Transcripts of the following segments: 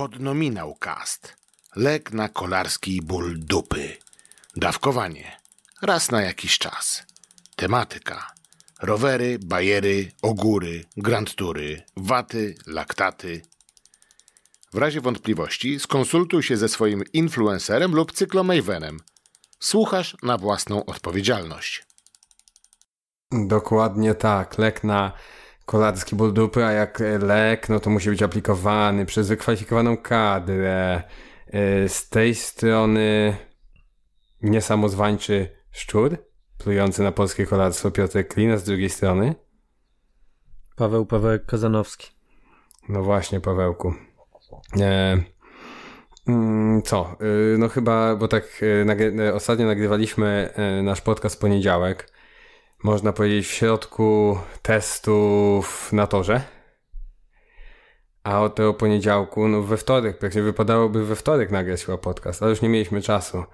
Podnominał kast. Lek na kolarski ból dupy. Dawkowanie. Raz na jakiś czas. Tematyka. Rowery, bajery, ogóry, grandtury, waty, laktaty. W razie wątpliwości skonsultuj się ze swoim influencerem lub cyklomejwenem. Słuchasz na własną odpowiedzialność. Dokładnie tak. Lek na kolarski ból dupy, a jak e, lek, no to musi być aplikowany przez wykwalifikowaną kadrę. E, z tej strony niesamozwańczy szczur, plujący na polskie kolarstwo Piotr Klina, z drugiej strony Paweł Pawełek Kazanowski. No właśnie, Pawełku. E, mm, co? E, no chyba, bo tak e, nagry e, ostatnio nagrywaliśmy nasz podcast w poniedziałek można powiedzieć, w środku testów na torze. A od tego poniedziałku, no we wtorek, pewnie wypadałoby we wtorek nagrać chyba podcast, ale już nie mieliśmy czasu,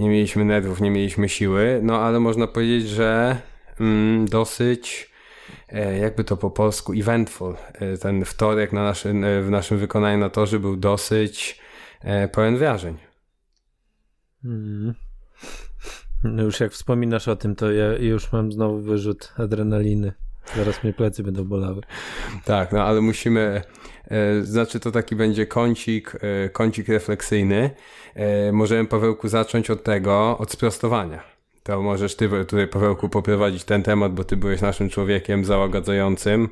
nie mieliśmy nerwów, nie mieliśmy siły, no ale można powiedzieć, że mm, dosyć, e, jakby to po polsku, eventful. E, ten wtorek na naszy, e, w naszym wykonaniu na torze był dosyć e, pełen wrażeń. Mm. No już jak wspominasz o tym, to ja już mam znowu wyrzut adrenaliny. Zaraz mnie plecy będą bolały. Tak, no ale musimy, e, znaczy to taki będzie kącik, e, kącik refleksyjny. E, możemy Pawełku zacząć od tego, od sprostowania. To możesz ty tutaj Pawełku poprowadzić ten temat, bo ty byłeś naszym człowiekiem załagodzającym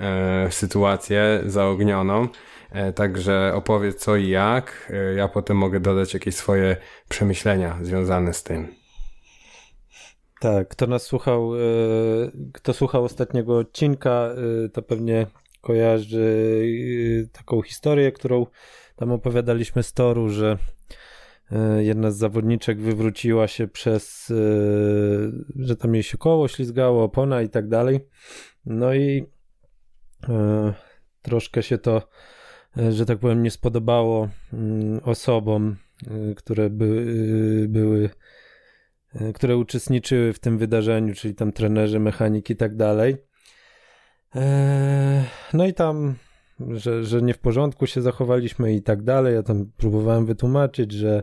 e, sytuację zaognioną. E, także opowiedz co i jak. E, ja potem mogę dodać jakieś swoje przemyślenia związane z tym. Tak, kto nas słuchał, e, kto słuchał ostatniego odcinka, e, to pewnie kojarzy e, taką historię, którą tam opowiadaliśmy z toru, że jedna z zawodniczek wywróciła się przez, że tam jej się koło ślizgało, opona i tak dalej. No i troszkę się to, że tak powiem, nie spodobało mm, osobom, które by, były E, które uczestniczyły w tym wydarzeniu, czyli tam trenerzy, mechaniki i tak dalej. E, no i tam, że, że nie w porządku się zachowaliśmy i tak dalej. Ja tam próbowałem wytłumaczyć, że,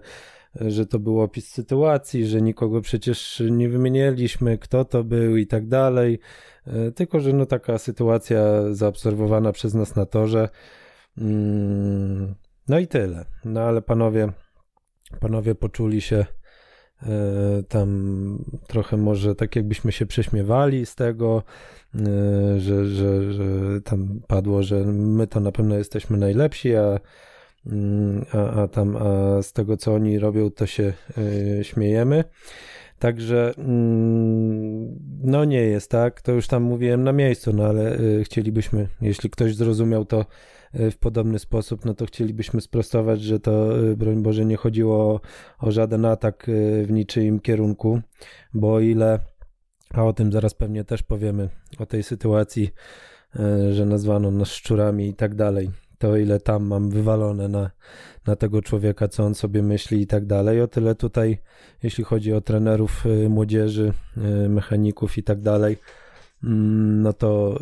że to był opis sytuacji, że nikogo przecież nie wymienialiśmy, kto to był i tak dalej. E, tylko, że no taka sytuacja zaobserwowana przez nas na torze. Mm, no i tyle. No ale panowie, panowie poczuli się E, tam trochę może tak jakbyśmy się prześmiewali z tego, e, że, że, że tam padło, że my to na pewno jesteśmy najlepsi, a, mm, a, a tam a z tego co oni robią, to się e, śmiejemy. Także mm, no nie jest tak, to już tam mówiłem na miejscu, no ale chcielibyśmy, jeśli ktoś zrozumiał to E, w podobny sposób, no to chcielibyśmy sprostować, że to e, broń Boże nie chodziło o żaden atak e, w niczyim kierunku, bo o ile, a o tym zaraz pewnie też powiemy, o tej sytuacji, że nazwano nas szczurami i tak dalej, to ile tam mam wywalone na, na tego człowieka, co on sobie myśli i tak dalej. O tyle tutaj, jeśli chodzi o trenerów młodzieży, mechaników i tak dalej, Mm, no to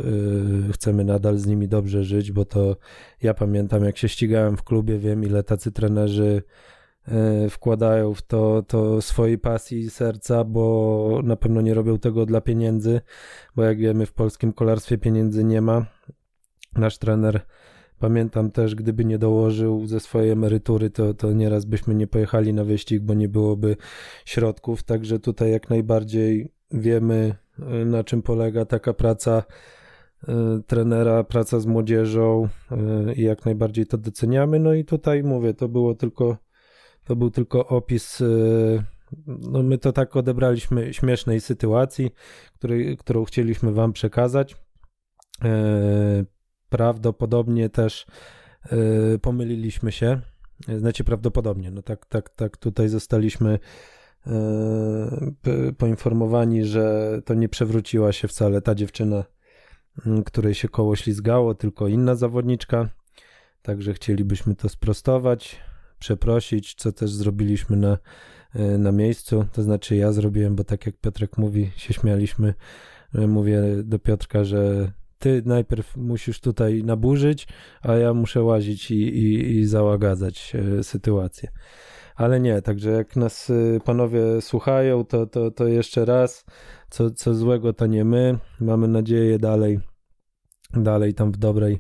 y, chcemy nadal z nimi dobrze żyć, bo to ja pamiętam, jak się ścigałem w klubie, wiem ile tacy trenerzy y, wkładają w to, to swojej pasji i serca, bo na pewno nie robią tego dla pieniędzy, bo jak wiemy, w polskim kolarstwie pieniędzy nie ma. Nasz trener. Pamiętam też, gdyby nie dołożył ze swojej emerytury, to, to nieraz byśmy nie pojechali na wyścig, bo nie byłoby środków. Także tutaj jak najbardziej wiemy, Y, na czym polega taka praca y, trenera, praca z młodzieżą y, i jak najbardziej to doceniamy. No i tutaj mówię, to było tylko, to był tylko opis. No my to tak odebraliśmy śmiesznej sytuacji, której, którą chcieliśmy Wam przekazać. Prawdopodobnie też pomyliliśmy się. Znaczy prawdopodobnie, no tak, tak, tak tutaj zostaliśmy E, poinformowani, że to nie przewróciła się wcale ta dziewczyna, której się koło ślizgało, tylko inna zawodniczka. Także chcielibyśmy to sprostować, przeprosić, co też zrobiliśmy na, e, na miejscu. To znaczy, ja zrobiłem, bo tak jak Piotrek mówi, się śmialiśmy. E, mówię do Piotrka, że ty najpierw musisz tutaj naburzyć, a ja muszę łazić i, i, i załagadzać sytuację ale nie, także jak nas y, panowie słuchają, to, to, to jeszcze raz, co, co złego to nie my, mamy nadzieję dalej, dalej tam w dobrej,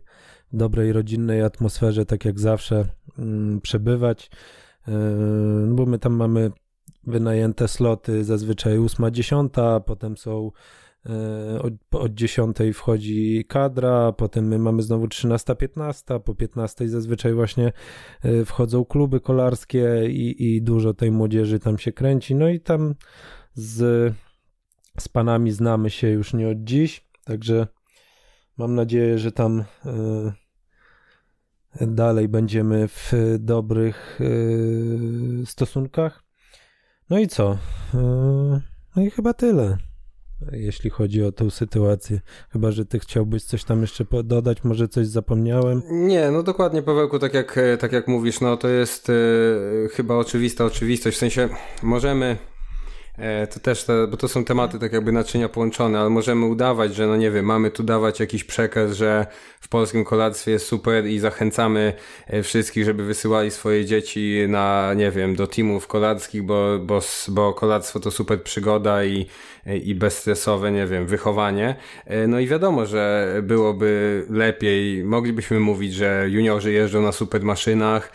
dobrej rodzinnej atmosferze, tak jak zawsze, mm, przebywać, y, bo my tam mamy wynajęte sloty, zazwyczaj 8.10, a potem są E, od, od 10 wchodzi kadra, potem my mamy znowu 13-15, po 15 zazwyczaj właśnie e, wchodzą kluby kolarskie i, i dużo tej młodzieży tam się kręci. No i tam z, z panami znamy się już nie od dziś, także mam nadzieję, że tam e, dalej będziemy w dobrych stosunkach. No i co? no i chyba tyle jeśli chodzi o tą sytuację. Chyba, że ty chciałbyś coś tam jeszcze dodać, może coś zapomniałem? Nie, no dokładnie Pawełku, tak jak, e, tak jak mówisz, no to jest y, chyba oczywista oczywistość, w sensie możemy E, to też, to, bo to są tematy tak jakby naczynia połączone, ale możemy udawać, że no nie wiem, mamy tu dawać jakiś przekaz, że w polskim kolarstwie jest super i zachęcamy e, wszystkich, żeby wysyłali swoje dzieci na, nie wiem, do teamów kolackich, bo, bo, bo kolarstwo to super przygoda i, e, i bezstresowe, nie wiem, wychowanie. No i wiadomo, że byłoby lepiej, moglibyśmy mówić, że juniorzy jeżdżą na super maszynach,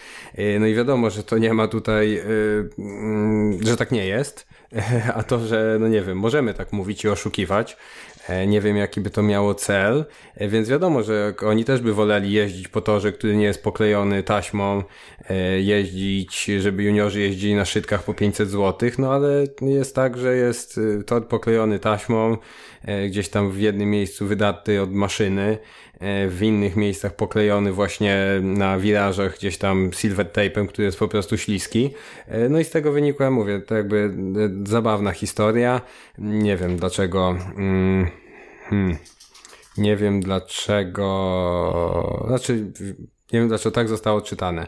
no i wiadomo, że to nie ma tutaj, mm, że tak nie jest. a to, że no nie wiem, możemy tak mówić i oszukiwać, e, nie wiem jaki by to miało cel, e, więc wiadomo, że oni też by woleli jeździć po torze, który nie jest poklejony taśmą, e, jeździć, żeby juniorzy jeździli na szydkach po 500 zł, no ale jest tak, że jest tor poklejony taśmą, gdzieś tam w jednym miejscu wydaty od maszyny, E, w innych miejscach poklejony właśnie na wirażach gdzieś tam silver tape'em, który jest po prostu śliski. E, no i z tego ja mówię, to jakby e, zabawna historia. Nie wiem dlaczego... Mm, hmm. Nie wiem dlaczego... Znaczy, nie wiem dlaczego tak zostało czytane,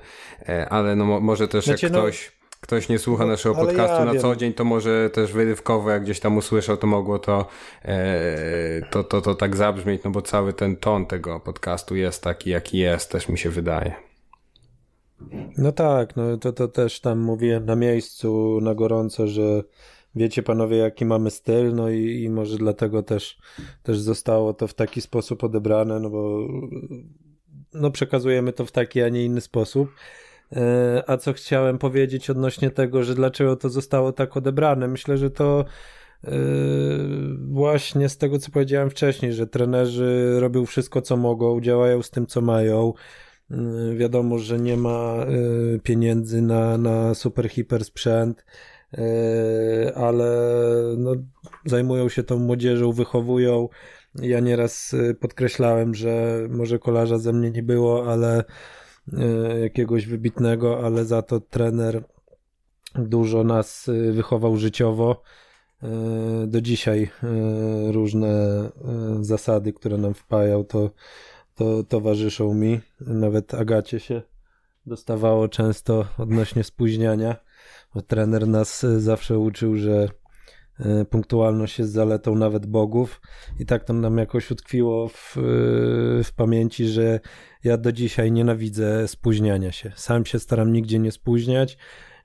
ale no może też znaczy, jak no, ktoś... No ktoś nie słucha no, naszego Ale podcastu ja na wiem. co dzień, to może też wyrywkowo, jak gdzieś tam usłyszał, to mogło to, e, to, to, to tak zabrzmieć, no bo cały ten ton tego podcastu jest taki, jaki jest, też mi się wydaje. No tak, no to, to też tam mówiłem na miejscu, na gorąco, że wiecie panowie, jaki mamy styl, no i, i może dlatego też, też zostało to w taki sposób odebrane, no bo no przekazujemy to w taki, a nie inny sposób. E, a co chciałem powiedzieć odnośnie tego, że dlaczego to zostało tak odebrane? Myślę, że to e, właśnie z tego, co powiedziałem wcześniej, że trenerzy robią wszystko, co mogą, działają z tym, co mają. Mm, wiadomo, że nie ma e, pieniędzy na, na super hiper sprzęt, ale no, zajmują się tą młodzieżą, wychowują. Ja nieraz podkreślałem, że może kolarza ze mnie nie było, ale E, jakiegoś wybitnego, ale za to trener dużo nas e, wychował życiowo. E, do dzisiaj różne zasady, które nam wpajał, to, to towarzyszą mi. Nawet Agacie się dostawało często odnośnie spóźniania, bo trener nas zawsze uczył, że punktualność jest zaletą nawet bogów i tak to nam jakoś utkwiło w, w pamięci, że ja do dzisiaj nienawidzę spóźniania się. Sam się staram nigdzie nie spóźniać.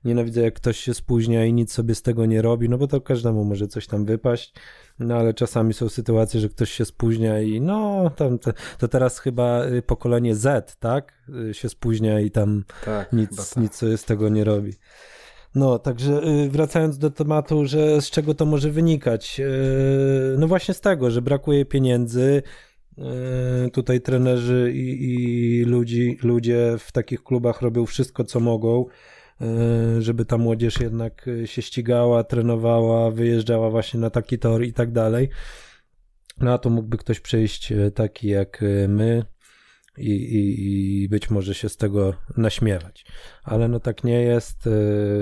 Nienawidzę, jak ktoś się spóźnia i nic sobie z tego nie robi, no bo to każdemu może coś tam wypaść. No ale czasami są sytuacje, że ktoś się spóźnia i no, tam to, to teraz chyba y, pokolenie Z, tak? Y, się spóźnia i tam tak, nic, tak. nic sobie z tego nie robi. No, także y, wracając do tematu, że z czego to może wynikać? No właśnie z tego, że brakuje pieniędzy, E, tutaj trenerzy i, i ludzi, ludzie w takich klubach robią wszystko, co mogą, e, żeby ta młodzież jednak e, się ścigała, trenowała, wyjeżdżała właśnie na taki tor i tak dalej. No a tu mógłby ktoś przyjść taki jak my, i, i, i, być może się z tego naśmiewać. Ale no tak nie jest.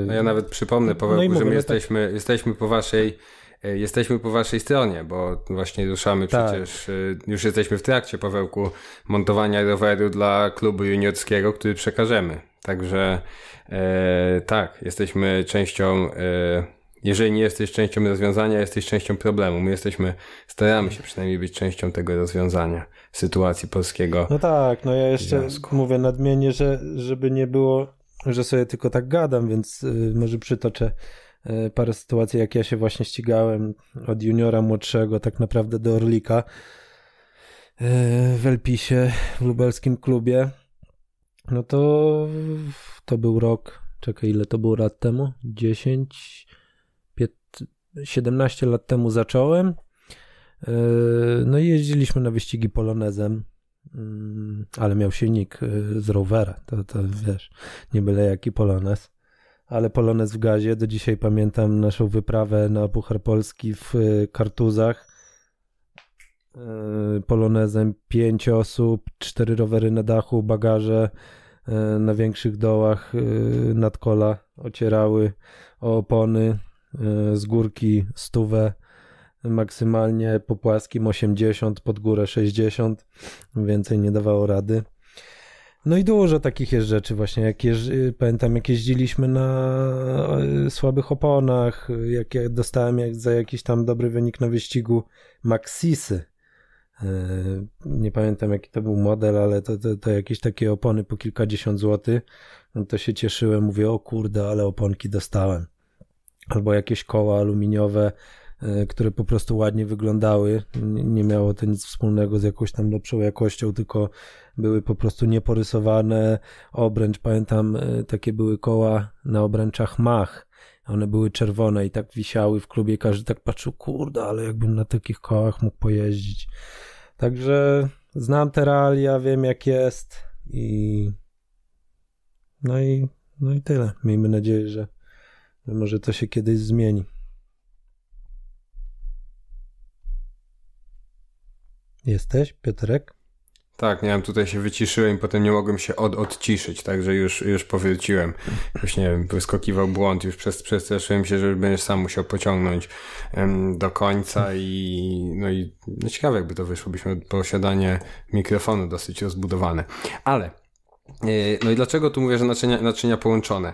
No ja nawet przypomnę, Paweł, no że my no tak. jesteśmy, tak. jesteśmy po waszej E, jesteśmy po waszej stronie, bo właśnie ruszamy tak. przecież, e, już jesteśmy w trakcie, Pawełku, montowania roweru dla klubu juniorskiego, który przekażemy. Także e, tak, jesteśmy częścią... E, jeżeli nie jesteś częścią rozwiązania, jesteś częścią problemu. My jesteśmy, staramy się przynajmniej być częścią tego rozwiązania sytuacji polskiego. No tak, no ja jeszcze związku. mówię nadmiennie, że żeby nie było, że sobie tylko tak gadam, więc e, może przytoczę E, parę sytuacji, jak ja się właśnie ścigałem od juniora młodszego tak naprawdę do Orlika e, w Elpisie, w lubelskim klubie, no to to był rok, czekaj, ile to było lat temu? 10, 15, 17 lat temu zacząłem. E, no i jeździliśmy na wyścigi polonezem, mm, ale miał silnik z rowera, to, to wiesz, nie byle jaki polonez ale polonez w gazie. Do dzisiaj pamiętam naszą wyprawę na Puchar Polski w y, Kartuzach. Y, polonezem pięć osób, cztery rowery na dachu, bagaże y, na większych dołach nadkola ocierały o opony z górki stówę maksymalnie po płaskim 80, pod górę 60, więcej nie dawało rady. No i dużo takich jest rzeczy właśnie, jak jeż, y, pamiętam jak jeździliśmy na y, słabych oponach, y, jak ja dostałem jak za jakiś tam dobry wynik na wyścigu Maxisy. Nie pamiętam jaki to był model, ale to, to, to jakieś takie opony po kilkadziesiąt złotych. No to się cieszyłem, mówię o kurde, ale oponki dostałem. Albo jakieś koła aluminiowe, E, które po prostu ładnie wyglądały. Nie miało to nic wspólnego z jakąś tam lepszą jakością, tylko były po prostu nieporysowane. Obręcz, pamiętam, e, takie były koła na obręczach Mach. One były czerwone i tak wisiały w klubie. Każdy tak patrzył, kurde, ale jakbym na takich kołach mógł pojeździć. Także znam te realia, wiem jak jest i no i, no i tyle. Miejmy nadzieję, że, że może to się kiedyś zmieni. Jesteś, Piotrek? Tak, nie wiem, tutaj się wyciszyłem i potem nie mogłem się od, odciszyć, także już, już powróciłem. Już nie wiem, wyskakiwał błąd, już przez, przestraszyłem się, że będziesz sam musiał pociągnąć um, do końca i no i no ciekawe jakby to wyszło, byśmy posiadanie mikrofonu dosyć rozbudowane. Ale, yy, no i dlaczego tu mówię, że naczynia, naczynia połączone?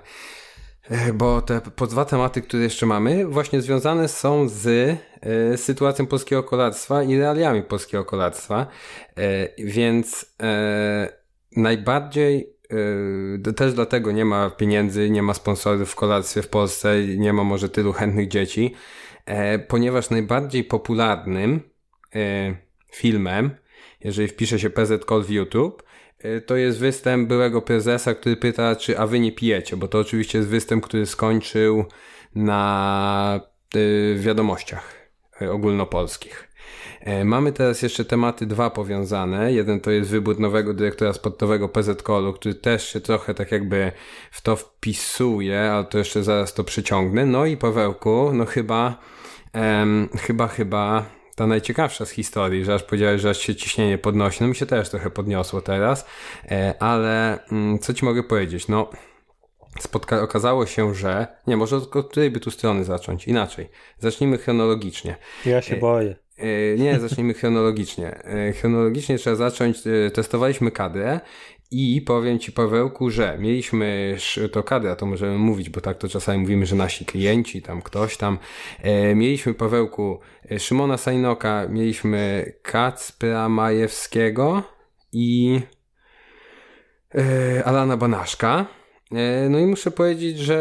E, bo te dwa tematy, które jeszcze mamy, właśnie związane są z y, sytuacją polskiego kolarstwa i realiami polskiego kolarstwa, y, więc y, najbardziej też dlatego nie ma pieniędzy, nie ma sponsorów w kolarstwie w Polsce, nie ma może tylu chętnych dzieci, ponieważ najbardziej popularnym filmem, jeżeli wpisze się PZ Call w YouTube, Y, to jest występ byłego prezesa, który pyta, czy a wy nie pijecie, bo to oczywiście jest występ, który skończył na y, wiadomościach y, ogólnopolskich. Mamy teraz jeszcze tematy dwa powiązane. Jeden to jest wybór nowego dyrektora sportowego PZKOL-u, który też się trochę tak jakby w to wpisuje, ale to jeszcze zaraz to przyciągnę. No i Pawełku, no chyba, em, chyba, chyba ta najciekawsza z historii, że aż powiedziałeś, że aż się ciśnienie podnosi. No mi się też trochę podniosło teraz, e, ale mm, co ci mogę powiedzieć? No, spotka- okazało się, że. Nie, może od której by tu strony zacząć? Inaczej. Zacznijmy chronologicznie. Ja się e, boję. E, nie, zacznijmy chronologicznie. Chronologicznie trzeba zacząć. Testowaliśmy kadrę i powiem Ci, Pawełku, że mieliśmy tokadę, a to możemy mówić, bo tak to czasami mówimy, że nasi klienci, tam ktoś tam. E, mieliśmy, Pawełku, Szymona Sajnoka, mieliśmy Kacpra Majewskiego i e, Alana Banaszka. E, no i muszę powiedzieć, że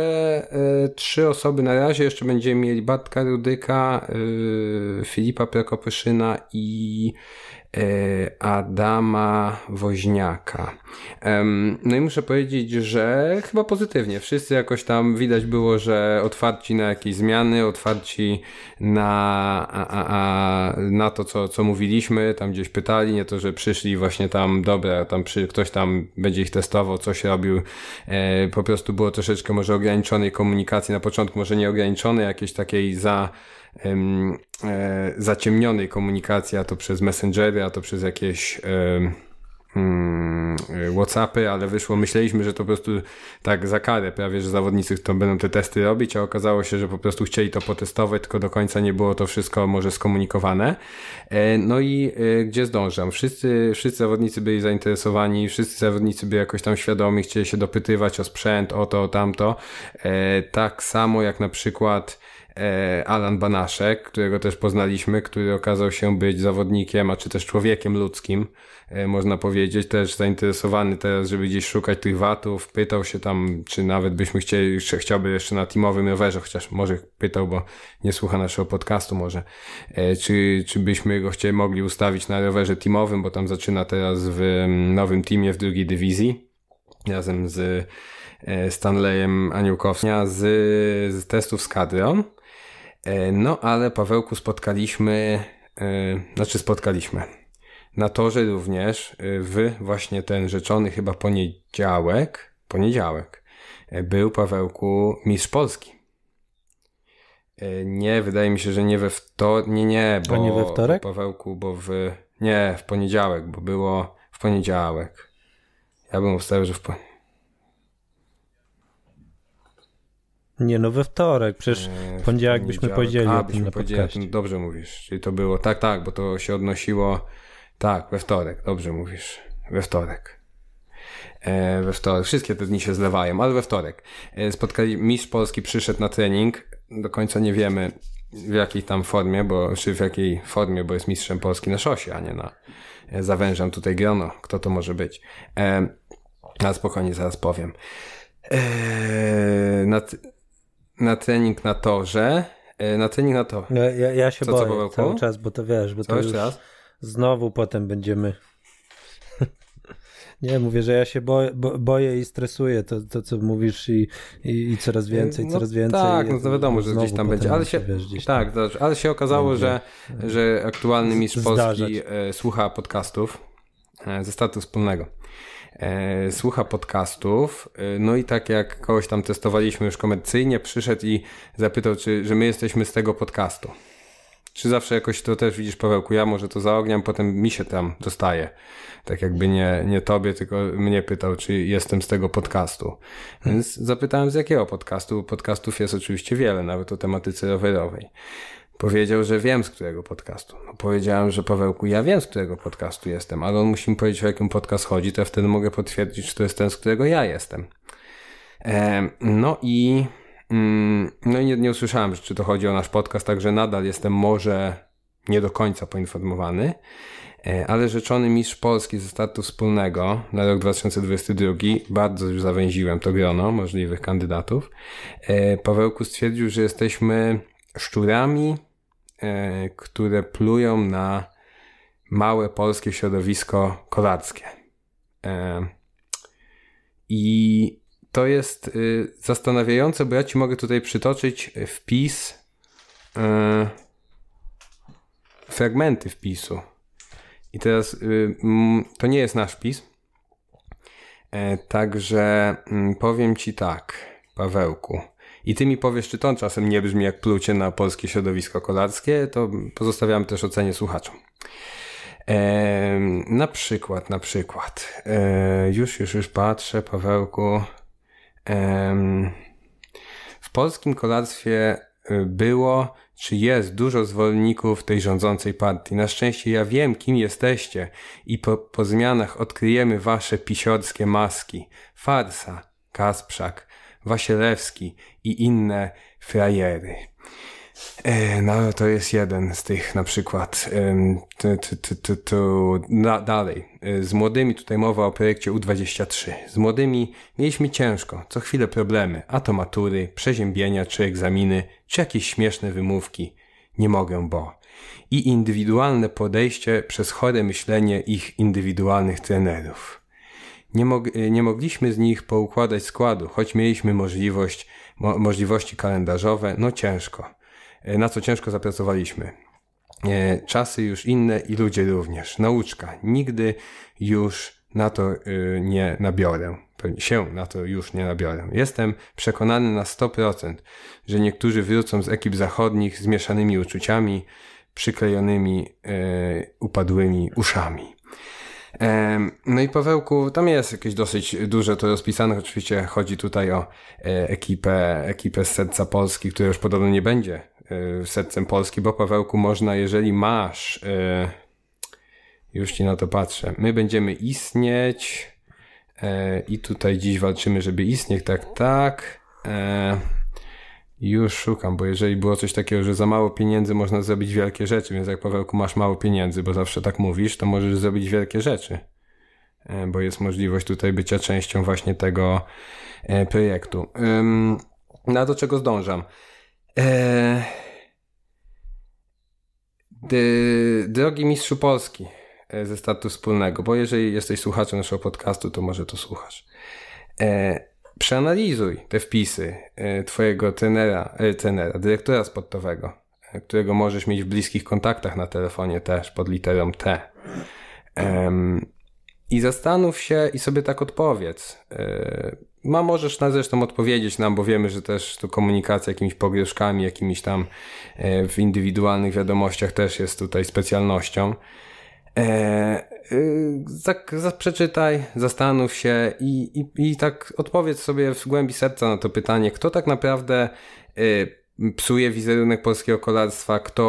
e, trzy osoby na razie jeszcze będziemy mieli Bartka Rudyka, e, Filipa Prokopyszyna i E, Adama Woźniaka. No i muszę powiedzieć, że chyba pozytywnie. Wszyscy jakoś tam widać było, że otwarci na jakieś zmiany, otwarci na, a, a, a, na to, co, co mówiliśmy, tam gdzieś pytali, nie to, że przyszli właśnie tam, dobra, tam przy, ktoś tam będzie ich testował, coś robił. E, po prostu było troszeczkę może ograniczonej komunikacji na początku, może nieograniczonej, jakiejś takiej za E, zaciemnionej komunikacji, a to przez Messengery, a to przez jakieś mm, e, Whatsappy, ale wyszło, myśleliśmy, że to po prostu tak za karę prawie, że zawodnicy to będą te testy robić, a okazało się, że po prostu chcieli to potestować, tylko do końca nie było to wszystko może skomunikowane. E, no i gdzie zdążam? Wszyscy, wszyscy zawodnicy byli zainteresowani, wszyscy zawodnicy byli jakoś tam świadomi, chcieli się dopytywać o sprzęt, o to, o tamto. Tak samo jak na przykład E, Alan Banaszek, którego też poznaliśmy, który okazał się być zawodnikiem, a czy też człowiekiem ludzkim, e, można powiedzieć, też zainteresowany teraz, żeby gdzieś szukać tych watów, pytał się tam, czy nawet byśmy chcieli, czy chciałby jeszcze na teamowym rowerze, chociaż może pytał, bo nie słucha naszego podcastu może, e, czy, czy byśmy go chcieli, mogli ustawić na rowerze teamowym, bo tam zaczyna teraz w mm, nowym teamie w drugiej dywizji, razem z Stanleyem Aniołkowskim z, z testów z kadrą. E, no ale Pawełku spotkaliśmy, e, znaczy spotkaliśmy na torze również e, w właśnie ten rzeczony chyba poniedziałek, poniedziałek był Pawełku mistrz Polski. Nie, wydaje mi się, że nie we wtorek, nie, nie, bo nie we wtorek? Pawełku, bo w, nie, w poniedziałek, bo było w poniedziałek. Ja bym obstawiał, że w poniedziałek. Nie, no we wtorek, przecież w poniedziałek byśmy powiedzieli A, o tym na powiedzieli, Dobrze mówisz, czyli to było, tak, tak, bo to się odnosiło, tak, we wtorek, dobrze mówisz, we wtorek. E, we wtorek, wszystkie te dni się zlewają, ale we wtorek. E, spotkali, mistrz Polski przyszedł na trening, do końca nie wiemy w jakiej tam formie, bo, czy w jakiej formie, bo jest mistrzem Polski na szosie, a nie na, e, zawężam tutaj grono, kto to może być. E, na spokojnie zaraz powiem. Eee, na, na trening na torze. E, na trening na to. Ja, ja, ja się co, boję co, cały czas, bo to wiesz, bo co, to już raz? znowu potem będziemy... Nie, mówię, że ja się boję, bo, boję i stresuję to, to co mówisz i, i, i coraz więcej, no coraz więcej. Tak, no to wiadomo, że gdzieś tam będzie. Ale się, wiesz, tak, tam ale się okazało, że, że aktualny mistrz Polski e, słucha podcastów e, ze statu wspólnego. E, słucha podcastów. E, no i tak jak kogoś tam testowaliśmy już komercyjnie, przyszedł i zapytał, czy, że my jesteśmy z tego podcastu. Czy zawsze jakoś to też widzisz, Pawełku, ja może to zaogniam, potem mi się tam dostaje. Tak jakby nie, nie tobie, tylko mnie pytał, czy jestem z tego podcastu. Więc zapytałem, z jakiego podcastu. Podcastów jest oczywiście wiele, nawet o tematyce rowerowej. Powiedział, że wiem z którego podcastu. No, powiedziałem, że Pawełku, ja wiem z którego podcastu jestem, ale on musi mi powiedzieć o jakim podcast chodzi, to ja wtedy mogę potwierdzić, czy to jest ten, z którego ja jestem. E, no i, mm, no i nie, nie usłyszałem, czy to chodzi o nasz podcast, także nadal jestem może nie do końca poinformowany, e, ale rzeczony mistrz Polski ze startu wspólnego na rok 2022, bardzo już zawęziłem to grono możliwych kandydatów, e, Pawełku stwierdził, że jesteśmy szczurami, e, które plują na małe polskie środowisko kolarskie. E, I to jest y, zastanawiające, bo ja ci mogę tutaj przytoczyć wpis, e, fragmenty wpisu. I teraz y, to nie jest nasz wpis. Także mm, powiem ci tak, Pawełku i ty mi powiesz, czy to czasem nie brzmi jak plucie na polskie środowisko kolarskie, to pozostawiam też ocenie słuchaczom. E, na przykład, na przykład, e, już, już, już patrzę, Pawełku. E, w polskim kolarstwie e, było, czy jest dużo zwolenników tej rządzącej partii. Na szczęście ja wiem, kim jesteście i po, po zmianach odkryjemy wasze pisiorskie maski. Farsa, Kasprzak, Wasielewski i inne frajery. E, no to jest jeden z tych na przykład tu, tu, tu, tu, dalej. E, z młodymi tutaj mowa o projekcie U23. Z młodymi mieliśmy ciężko, co chwilę problemy, a to matury, przeziębienia czy egzaminy, czy jakieś śmieszne wymówki. Nie mogę, bo. I indywidualne podejście przez chore myślenie ich indywidualnych trenerów. Nie, mog nie mogliśmy z nich poukładać składu, choć mieliśmy możliwość, mo możliwości kalendarzowe, no ciężko. E, na co ciężko zapracowaliśmy. E, czasy już inne i ludzie również. Nauczka. Nigdy już na to e, nie nabiorę. Się na to już nie nabiorę. Jestem przekonany na 100%, że niektórzy wrócą z ekip zachodnich z mieszanymi uczuciami, przyklejonymi upadłymi uszami. No i Pawełku, tam jest jakieś dosyć duże to rozpisane. Oczywiście chodzi tutaj o e, ekipę, ekipę z Serca Polski, która już podobno nie będzie e, Sercem Polski, bo Pawełku można, jeżeli masz, e, już ci na to patrzę, my będziemy istnieć i tutaj dziś walczymy, żeby istnieć, tak, tak. Już szukam, bo jeżeli było coś takiego, że za mało pieniędzy można zrobić wielkie rzeczy, więc jak Pawełku masz mało pieniędzy, bo zawsze tak mówisz, to możesz zrobić wielkie rzeczy. E, bo jest możliwość tutaj bycia częścią właśnie tego e, projektu. Na no do czego zdążam. E, drogi mistrzu Polski ze statu wspólnego, bo jeżeli jesteś słuchaczem naszego podcastu, to może to słuchasz przeanalizuj te wpisy e, twojego trenera, e, trenera dyrektora sportowego, e, którego możesz mieć w bliskich kontaktach na telefonie też pod literą T. I zastanów się i sobie tak odpowiedz. Ma możesz na zresztą odpowiedzieć nam, bo wiemy, że też tu komunikacja jakimiś pogróżkami, jakimiś tam w indywidualnych wiadomościach też jest tutaj specjalnością tak y, przeczytaj, zastanów się i, i, i tak odpowiedz sobie w głębi serca na to pytanie, kto tak naprawdę y, psuje wizerunek polskiego kolarstwa, kto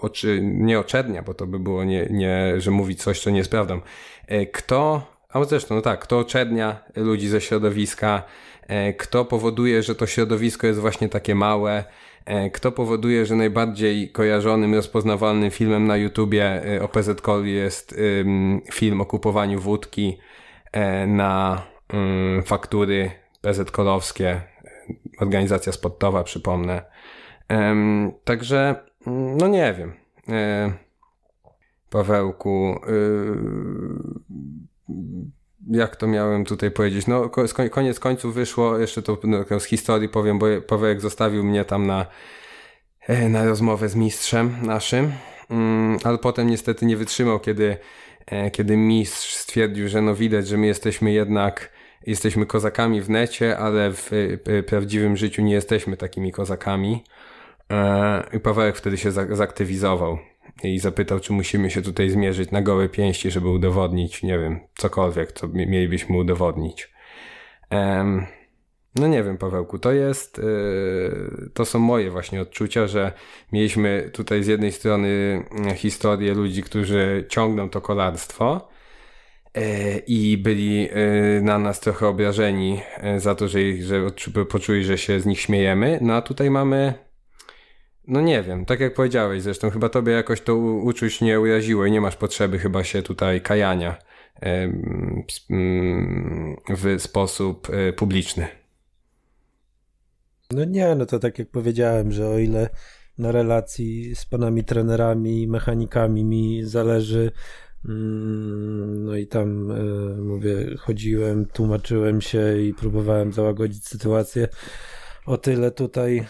oczy, nie oczernia, bo to by było nie, nie, że mówi coś, co nie jest prawdą. Y, kto, a zresztą no tak, kto oczernia ludzi ze środowiska, kto powoduje, że to środowisko jest właśnie takie małe, E, kto powoduje, że najbardziej kojarzonym, rozpoznawalnym filmem na YouTubie e, o PZ jest film o kupowaniu wódki e, na faktury PZ organizacja sportowa, przypomnę. Także, mm, no nie wiem. Pawełku, y, jak to miałem tutaj powiedzieć, no koniec końców wyszło, jeszcze to no, z historii powiem, bo Pawełek zostawił mnie tam na, e, na rozmowę z mistrzem naszym, mm, ale potem niestety nie wytrzymał, kiedy, e, kiedy mistrz stwierdził, że no widać, że my jesteśmy jednak jesteśmy kozakami w necie, ale w e, prawdziwym życiu nie jesteśmy takimi kozakami. I Pawełek wtedy się zaktywizował i zapytał, czy musimy się tutaj zmierzyć na gołe pięści, żeby udowodnić, nie wiem, cokolwiek, co mielibyśmy udowodnić. Um, no nie wiem, Pawełku, to jest, yy, to są moje właśnie odczucia, że mieliśmy tutaj z jednej strony y, historię ludzi, którzy ciągną to kolarstwo y, i byli y, na nas trochę obrażeni za to, że, że poczuli, że się z nich śmiejemy, no a tutaj mamy no nie wiem, tak jak powiedziałeś zresztą, chyba tobie jakoś to uczuć nie ujaziło i nie masz potrzeby chyba się tutaj kajania mm, w sposób e, publiczny. No nie, no to tak jak powiedziałem, że o ile na relacji z panami trenerami, mechanikami mi zależy, mm, no i tam e, mówię, chodziłem, tłumaczyłem się i próbowałem załagodzić sytuację. O tyle tutaj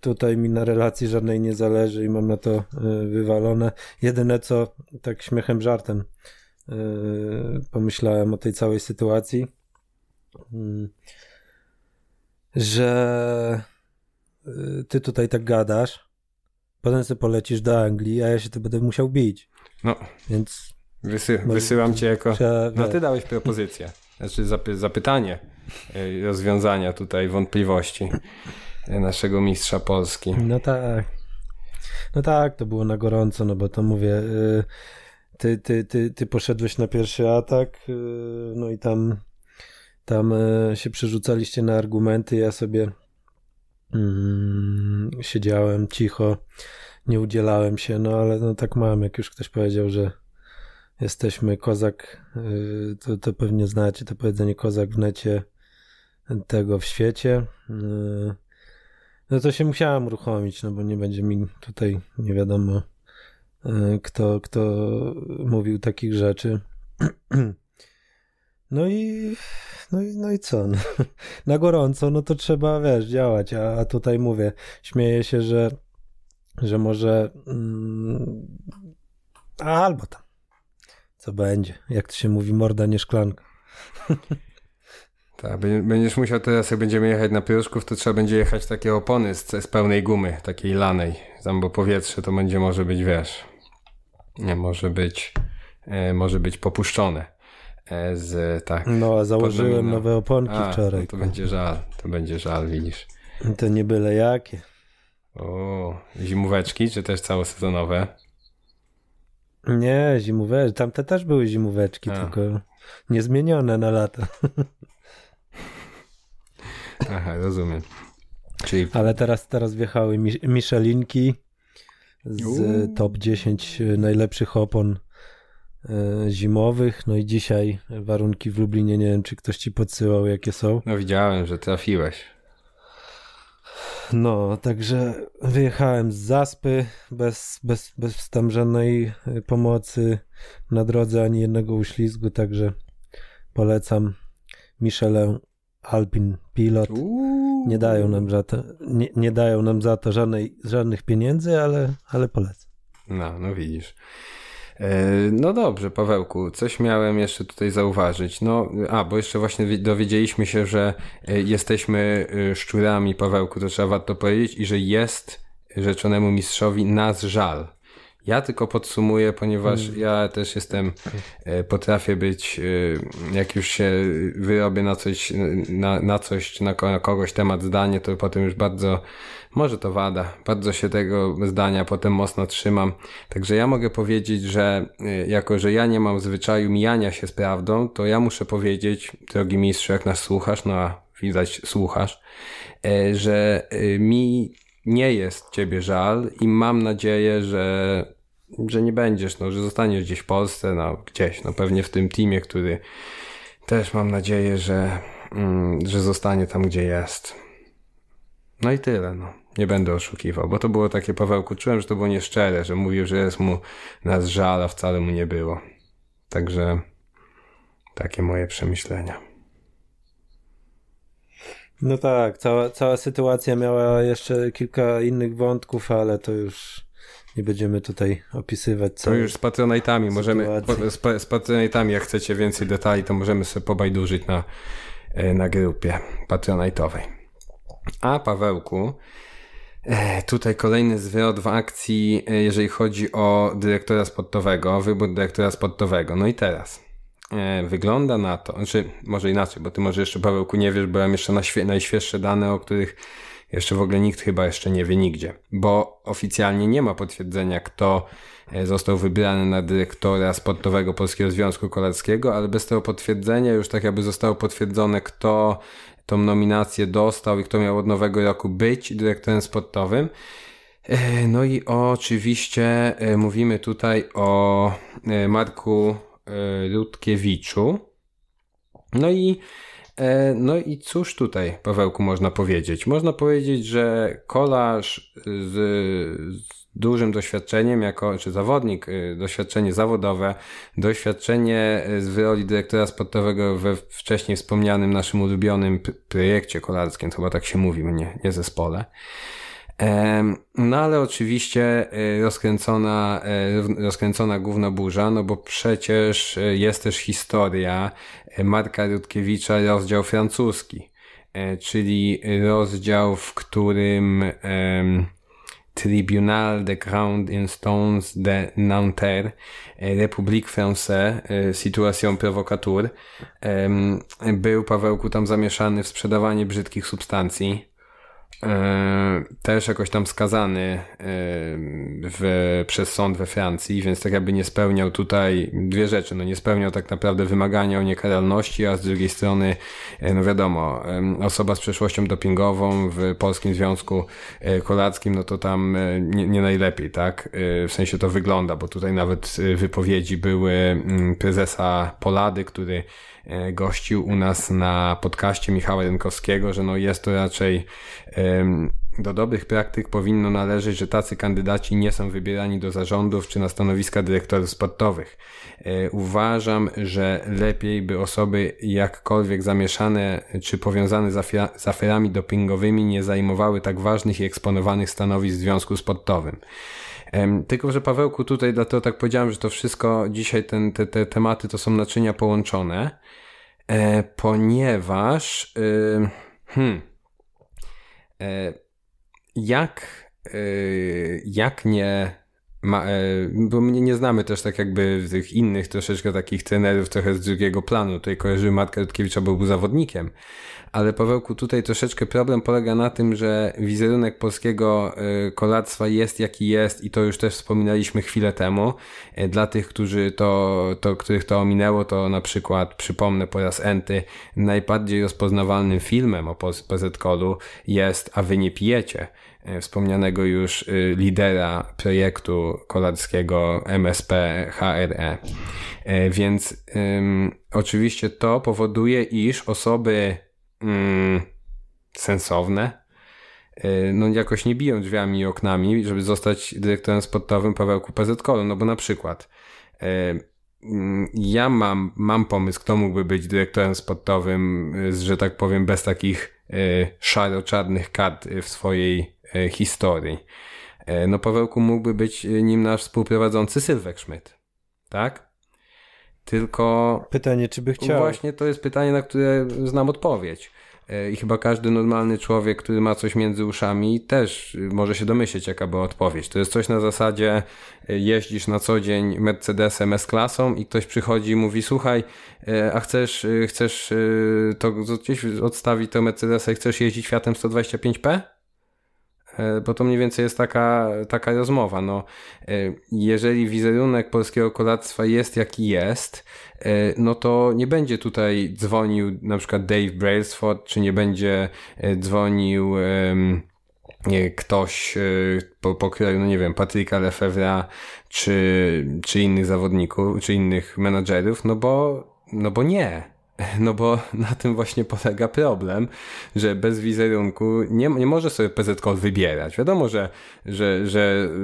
tutaj mi na relacji żadnej nie zależy i mam na to e, wywalone. Jedyne co, tak śmiechem, żartem e, pomyślałem o tej całej sytuacji, mm, że e, ty tutaj tak gadasz, potem sobie polecisz do Anglii, a ja się to będę musiał bić. No. Więc... Wysy wysyłam cię jako... No ty dałeś propozycję, znaczy zapy zapytanie rozwiązania tutaj wątpliwości naszego mistrza Polski. No tak. No tak, to było na gorąco, no bo to mówię, y, ty, ty, ty, ty poszedłeś na pierwszy atak, y, no i tam, tam y, się przerzucaliście na argumenty, ja sobie mm, siedziałem cicho, nie udzielałem się, no ale no tak mam, jak już ktoś powiedział, że jesteśmy kozak, to, to pewnie znacie to powiedzenie kozak w necie, tego w świecie. No to się musiałem uruchomić, no bo nie będzie mi tutaj nie wiadomo e, kto, kto mówił takich rzeczy. No i, no i, no i co? No, na gorąco, no to trzeba, wiesz, działać, a, a tutaj mówię, śmieję się, że, że może mm, albo tam, co będzie, jak to się mówi, morda nie szklanka. Tak, będziesz musiał teraz, jak będziemy jechać na Pioruszków, to trzeba będzie jechać takie opony z, z pełnej gumy, takiej lanej. Tam, bo powietrze to będzie może być, wiesz, nie, może być, e, może być popuszczone. E, z, tak, no, a założyłem nowe oponki a, wczoraj. No to będzie żal, to będzie żal, widzisz. To nie byle jakie. O, zimóweczki, czy też całosezonowe? Nie, zimóweczki. Tamte też były zimóweczki, A. tylko niezmienione na lato. Aha, rozumiem. Czyli... Ale teraz, teraz wjechały Michelinki z Uuu. top 10 e, najlepszych opon e, zimowych. No i dzisiaj warunki w Lublinie, nie wiem czy ktoś ci podsyłał jakie są. No widziałem, że trafiłeś. No, także wyjechałem z zaspy bez, bez, bez e, pomocy na drodze ani jednego uślizgu, także polecam Michelę Alpin Pilot. Nie dają nam za to, nie, nie, dają nam za to żadnej, żadnych pieniędzy, ale, ale polecam. No, no widzisz. E, no dobrze, Pawełku, coś miałem jeszcze tutaj zauważyć. No, a bo jeszcze właśnie dowiedzieliśmy się, że e, jesteśmy e, szczurami, Pawełku, to trzeba wato powiedzieć, i że jest rzeczonemu mistrzowi nas żal. Ja tylko podsumuję, ponieważ mm. ja też jestem, e, potrafię być, e, jak już się wyrobię na coś, na, na coś na kogoś temat zdanie, to potem już bardzo, może to wada, bardzo się tego zdania potem mocno trzymam. Także ja mogę powiedzieć, że e, jako, że ja nie mam zwyczaju mijania się z prawdą, to ja muszę powiedzieć, drogi mistrzu, jak nas słuchasz, no a widać słuchasz, że mi nie jest ciebie żal i mam nadzieję, że że nie będziesz, no, że zostaniesz gdzieś w Polsce, no gdzieś, no pewnie w tym teamie, który też mam nadzieję, że, mm, że zostanie tam, gdzie jest. No i tyle, no. Nie będę oszukiwał, bo to było takie, Pawełku, czułem, że to było nieszczere, że mówił, że jest mu nas żal, a wcale mu nie było. Także takie moje przemyślenia. No tak, cała, cała sytuacja miała jeszcze kilka innych wątków, ale to już nie będziemy tutaj opisywać co To już z Patronite'ami możemy, z, z jak chcecie więcej detali, to możemy sobie pobajdużyć na, e, na grupie Patronite'owej. A Pawełku, e, Tutaj kolejny zwrot w akcji, e, jeżeli chodzi o dyrektora sportowego, wybór dyrektora sportowego. No i teraz wygląda na to, czy znaczy może inaczej, bo ty może jeszcze Pawełku nie wiesz, bo mam jeszcze najświeższe dane, o których jeszcze w ogóle nikt chyba jeszcze nie wie nigdzie, bo oficjalnie nie ma potwierdzenia, kto e, został wybrany na dyrektora Sportowego Polskiego Związku Kolarskiego, ale bez tego potwierdzenia już tak jakby zostało potwierdzone, kto tą nominację dostał i kto miał od nowego roku być dyrektorem sportowym. E, no i oczywiście e, mówimy tutaj o Marku Rutkiewiczu. No i E, no i cóż tutaj, Pawełku, można powiedzieć? Można powiedzieć, że kolarz z, z dużym doświadczeniem, jako, czy zawodnik, y, doświadczenie zawodowe, doświadczenie y, z roli dyrektora sportowego we wcześniej wspomnianym naszym ulubionym projekcie kolarskim, chyba tak się mówi, nie, nie zespole no ale oczywiście e, rozkręcona, e, rozkręcona główna burza, no bo przecież e, jest też historia Marka Rutkiewicza, rozdział francuski, czyli rozdział, w którym Tribunal de Grande Instance de Nanterre, République Française, Situation Provocateur, był Pawełku tam zamieszany w sprzedawanie brzydkich substancji E, też jakoś tam skazany e, w, przez sąd we Francji, więc tak jakby nie spełniał tutaj dwie rzeczy. No nie spełniał tak naprawdę wymagania o niekaralności, a z drugiej strony, e, no wiadomo, osoba z przeszłością dopingową w Polskim Związku Kolackim, no to tam nie, nie najlepiej, tak? W sensie to wygląda, bo tutaj nawet wypowiedzi były mm, prezesa Polady, który E, gościł u nas na podcaście Michała Jankowskiego, że no jest to raczej do dobrych praktyk powinno należeć, że tacy kandydaci nie są wybierani do zarządów czy na stanowiska dyrektorów sportowych. E, uważam, że lepiej by osoby jakkolwiek zamieszane czy powiązane z aferami dopingowymi nie zajmowały tak ważnych i eksponowanych stanowisk w związku sportowym. Tylko, że Pawełku tutaj, dlatego tak powiedziałem, że to wszystko dzisiaj ten, te, te tematy to są naczynia połączone, e, ponieważ hmm, e, jak, e, jak nie ma, e, bo my nie znamy też tak jakby tych innych troszeczkę takich trenerów trochę z drugiego planu. Tutaj kojarzymy Matka Rutkiewicza, bo był zawodnikiem. Ale Pawełku, tutaj troszeczkę problem polega na tym, że wizerunek polskiego e, kolarstwa jest jaki jest i to już też wspominaliśmy chwilę temu. E, dla tych, którzy to, to których to ominęło, to na przykład, przypomnę po raz enty, najbardziej rozpoznawalnym filmem o PZ-Kolu jest A Wy Nie Pijecie E, wspomnianego już y, lidera projektu kolarskiego MSP HRE. E, więc oczywiście to powoduje, iż osoby mm, sensowne, y, no jakoś nie biją drzwiami i oknami, żeby zostać dyrektorem sportowym Paweł PZKOL, no bo na przykład e, mm, ja mam, mam pomysł, kto mógłby być dyrektorem sportowym, y, że tak powiem, bez takich szaro-czarnych kart w swojej E, historii. E, no Pawełku mógłby być e, nim nasz współprowadzący Sylwek Schmidt, tak? Tylko... Pytanie, czy by chciał? Właśnie to jest pytanie, na które znam odpowiedź. I chyba każdy normalny człowiek, który ma coś między uszami, też może się domyśleć, jaka była odpowiedź. To jest coś na zasadzie: jeździsz na co dzień Mercedesem S-klasą i ktoś przychodzi i mówi: Słuchaj, a chcesz, chcesz to gdzieś odstawić to Mercedesa i chcesz jeździć Fiatem 125P? E, bo to mniej więcej jest taka, taka rozmowa. No, e, jeżeli wizerunek polskiego kolactwa jest jaki jest, e, no to nie będzie tutaj dzwonił na przykład Dave Brailsford, czy nie będzie dzwonił ktoś po, po kraju, no nie wiem, Patryka Lefevra, czy, czy innych zawodników, czy innych menadżerów, no bo, no bo nie. No bo na tym właśnie polega problem, że bez wizerunku nie, nie może sobie PZK wybierać. Wiadomo, że, że, że y,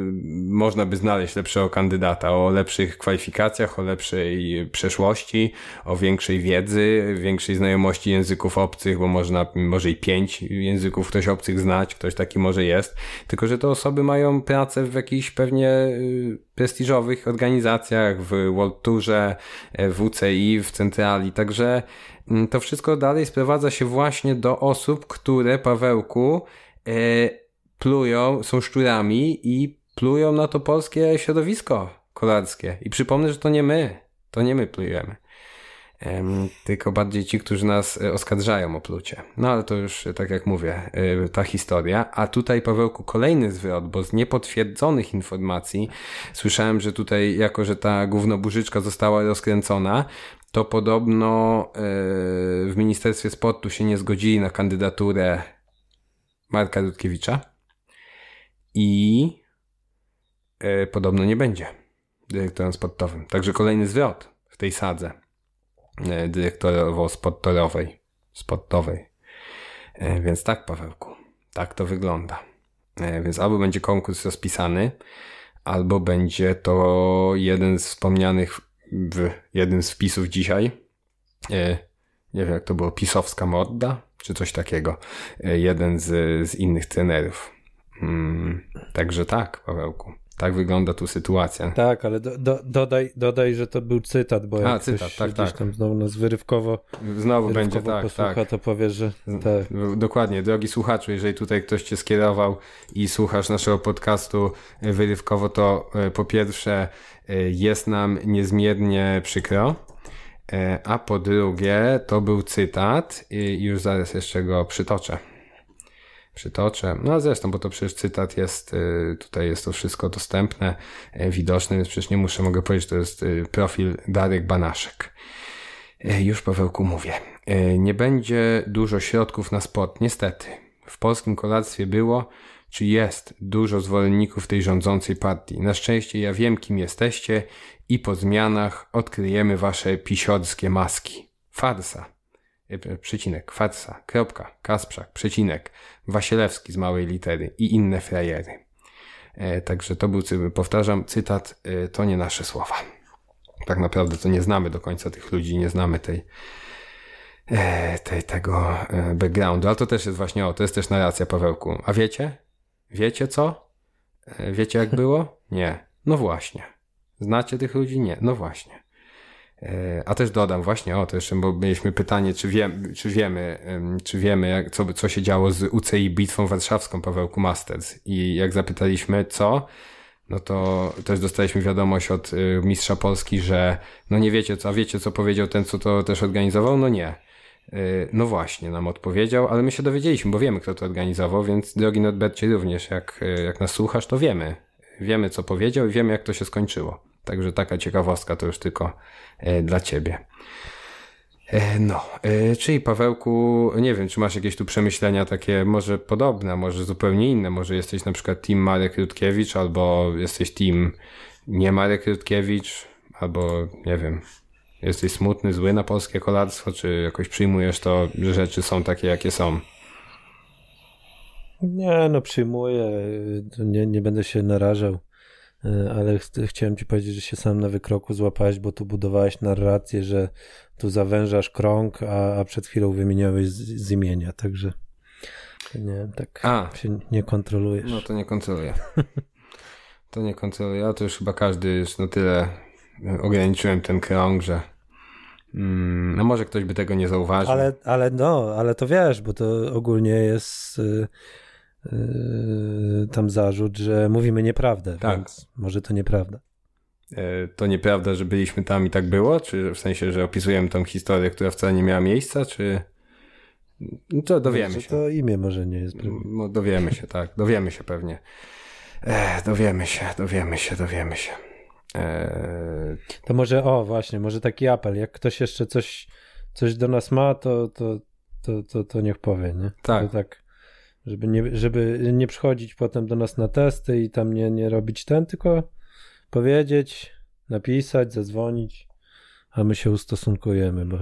można by znaleźć lepszego kandydata o lepszych kwalifikacjach, o lepszej przeszłości, o większej wiedzy, większej znajomości języków obcych, bo można może i pięć języków ktoś obcych znać, ktoś taki może jest. Tylko, że te osoby mają pracę w jakichś pewnie y, prestiżowych organizacjach, w World Tourze, e, w UCI, w Centrali, także Mm, to wszystko dalej sprowadza się właśnie do osób, które Pawełku e, plują, są szczurami i plują na to polskie środowisko kolarskie. I przypomnę, że to nie my, to nie my plujemy tylko bardziej ci, którzy nas e, oskarżają o plucie. No ale to już, e, tak jak mówię, e, ta historia. A tutaj, Pawełku, kolejny zwrot, bo z niepotwierdzonych informacji słyszałem, że tutaj, jako że ta głównoburzyczka została rozkręcona, to podobno w Ministerstwie Sportu się nie zgodzili na kandydaturę Marka Rutkiewicza i podobno nie będzie dyrektorem sportowym. Także kolejny zwrot w tej sadze. E, dyrektorowo-sportowej. Sportowej. E, więc tak, Pawełku, tak to wygląda. E, więc albo będzie konkurs rozpisany, albo będzie to jeden z wspomnianych w jednym z wpisów dzisiaj. Nie wiem, jak to było, pisowska modda, czy coś takiego. Jeden z, z innych trenerów. Mm, także tak, Pawełku. Tak wygląda tu sytuacja. Tak, ale do, do, dodaj, dodaj, że to był cytat, bo A, jak cytat, ktoś tak, tak. tam znowu nas wyrywkowo, znowu będzie tak, posłucha, tak. to powiesz, że tak. No, dokładnie, drogi słuchaczu, jeżeli tutaj ktoś cię skierował i słuchasz naszego podcastu e, wyrywkowo, to e, po pierwsze e, jest nam niezmiernie przykro, a po drugie to był cytat i już zaraz jeszcze go przytoczę przytoczę. No a zresztą, bo to przecież cytat jest, y, tutaj jest to wszystko dostępne, y, widoczne, więc przecież nie muszę, mogę powiedzieć, to jest y, profil Darek Banaszek. Już Pawełku mówię. Nie będzie dużo środków na sport, niestety. W polskim kolactwie było, czy jest dużo zwolenników tej rządzącej partii. Na szczęście ja wiem, kim jesteście i po zmianach odkryjemy wasze pisiorskie maski. Farsa. E, przecinek, kwarca, kropka, Kasprzak, przecinek, Wasielewski z małej litery i inne frajery. E, także to był, powtarzam, cytat, e, to nie nasze słowa. Tak naprawdę to nie znamy do końca tych ludzi, nie znamy tej, tej, tego backgroundu, ale to też jest właśnie o, to jest też narracja, Pawełku. A wiecie? Wiecie co? Wiecie jak było? Nie. No właśnie. Znacie tych ludzi? Nie. No właśnie. E, a też dodam właśnie, o to jeszcze, bo mieliśmy pytanie, czy, wie, czy wiemy, czy wiemy jak, co, co się działo z UCI Bitwą Warszawską Pawełku Masters. I jak zapytaliśmy, co, no to też dostaliśmy wiadomość od y, mistrza Polski, że no nie wiecie co, a wiecie co powiedział ten, co to też organizował? No nie. E, no właśnie, nam odpowiedział, ale my się dowiedzieliśmy, bo wiemy, kto to organizował, więc drogi Notbetcie również, jak, y, jak nas słuchasz, to wiemy. Wiemy, co powiedział i wiemy, jak to się skończyło. Także taka ciekawostka to już tylko e, dla ciebie. E, no, e, czyli Pawełku, nie wiem, czy masz jakieś tu przemyślenia takie może podobne, może zupełnie inne, może jesteś na przykład team Marek Rutkiewicz, albo jesteś team nie Marek Rutkiewicz, albo nie wiem, jesteś smutny, zły na polskie kolarstwo, czy jakoś przyjmujesz to, że rzeczy są takie, jakie są? Nie, no przyjmuję, nie, nie będę się narażał E, ale ch chciałem ci powiedzieć, że się sam na wykroku złapałeś, bo tu budowałeś narrację, że tu zawężasz krąg, a, a przed chwilą wymieniałeś z, z imienia, także nie, tak a, się nie kontrolujesz. No to nie kontroluję. to nie kontroluję, a to już chyba każdy już na tyle e, ograniczyłem ten krąg, że mm, no może ktoś by tego nie zauważył. Ale, ale no, ale to wiesz, bo to ogólnie jest... Y, Yy, tam zarzut, że mówimy nieprawdę, tak. więc może to nieprawda. E, to nieprawda, że byliśmy tam i tak było? Czy w sensie, że opisujemy tą historię, która wcale nie miała miejsca, czy... No to dowiemy Wiesz, się. To imię może nie jest no, Dowiemy się, tak. Dowiemy się pewnie. Ech, dowiemy się, dowiemy się, dowiemy się. E, to może, o właśnie, może taki apel. Jak ktoś jeszcze coś, coś do nas ma, to, to, to, to, to niech powie, nie? Tak. To tak żeby nie, żeby nie przychodzić potem do nas na testy i tam nie, nie robić ten, tylko powiedzieć, napisać, zadzwonić, a my się ustosunkujemy, bo,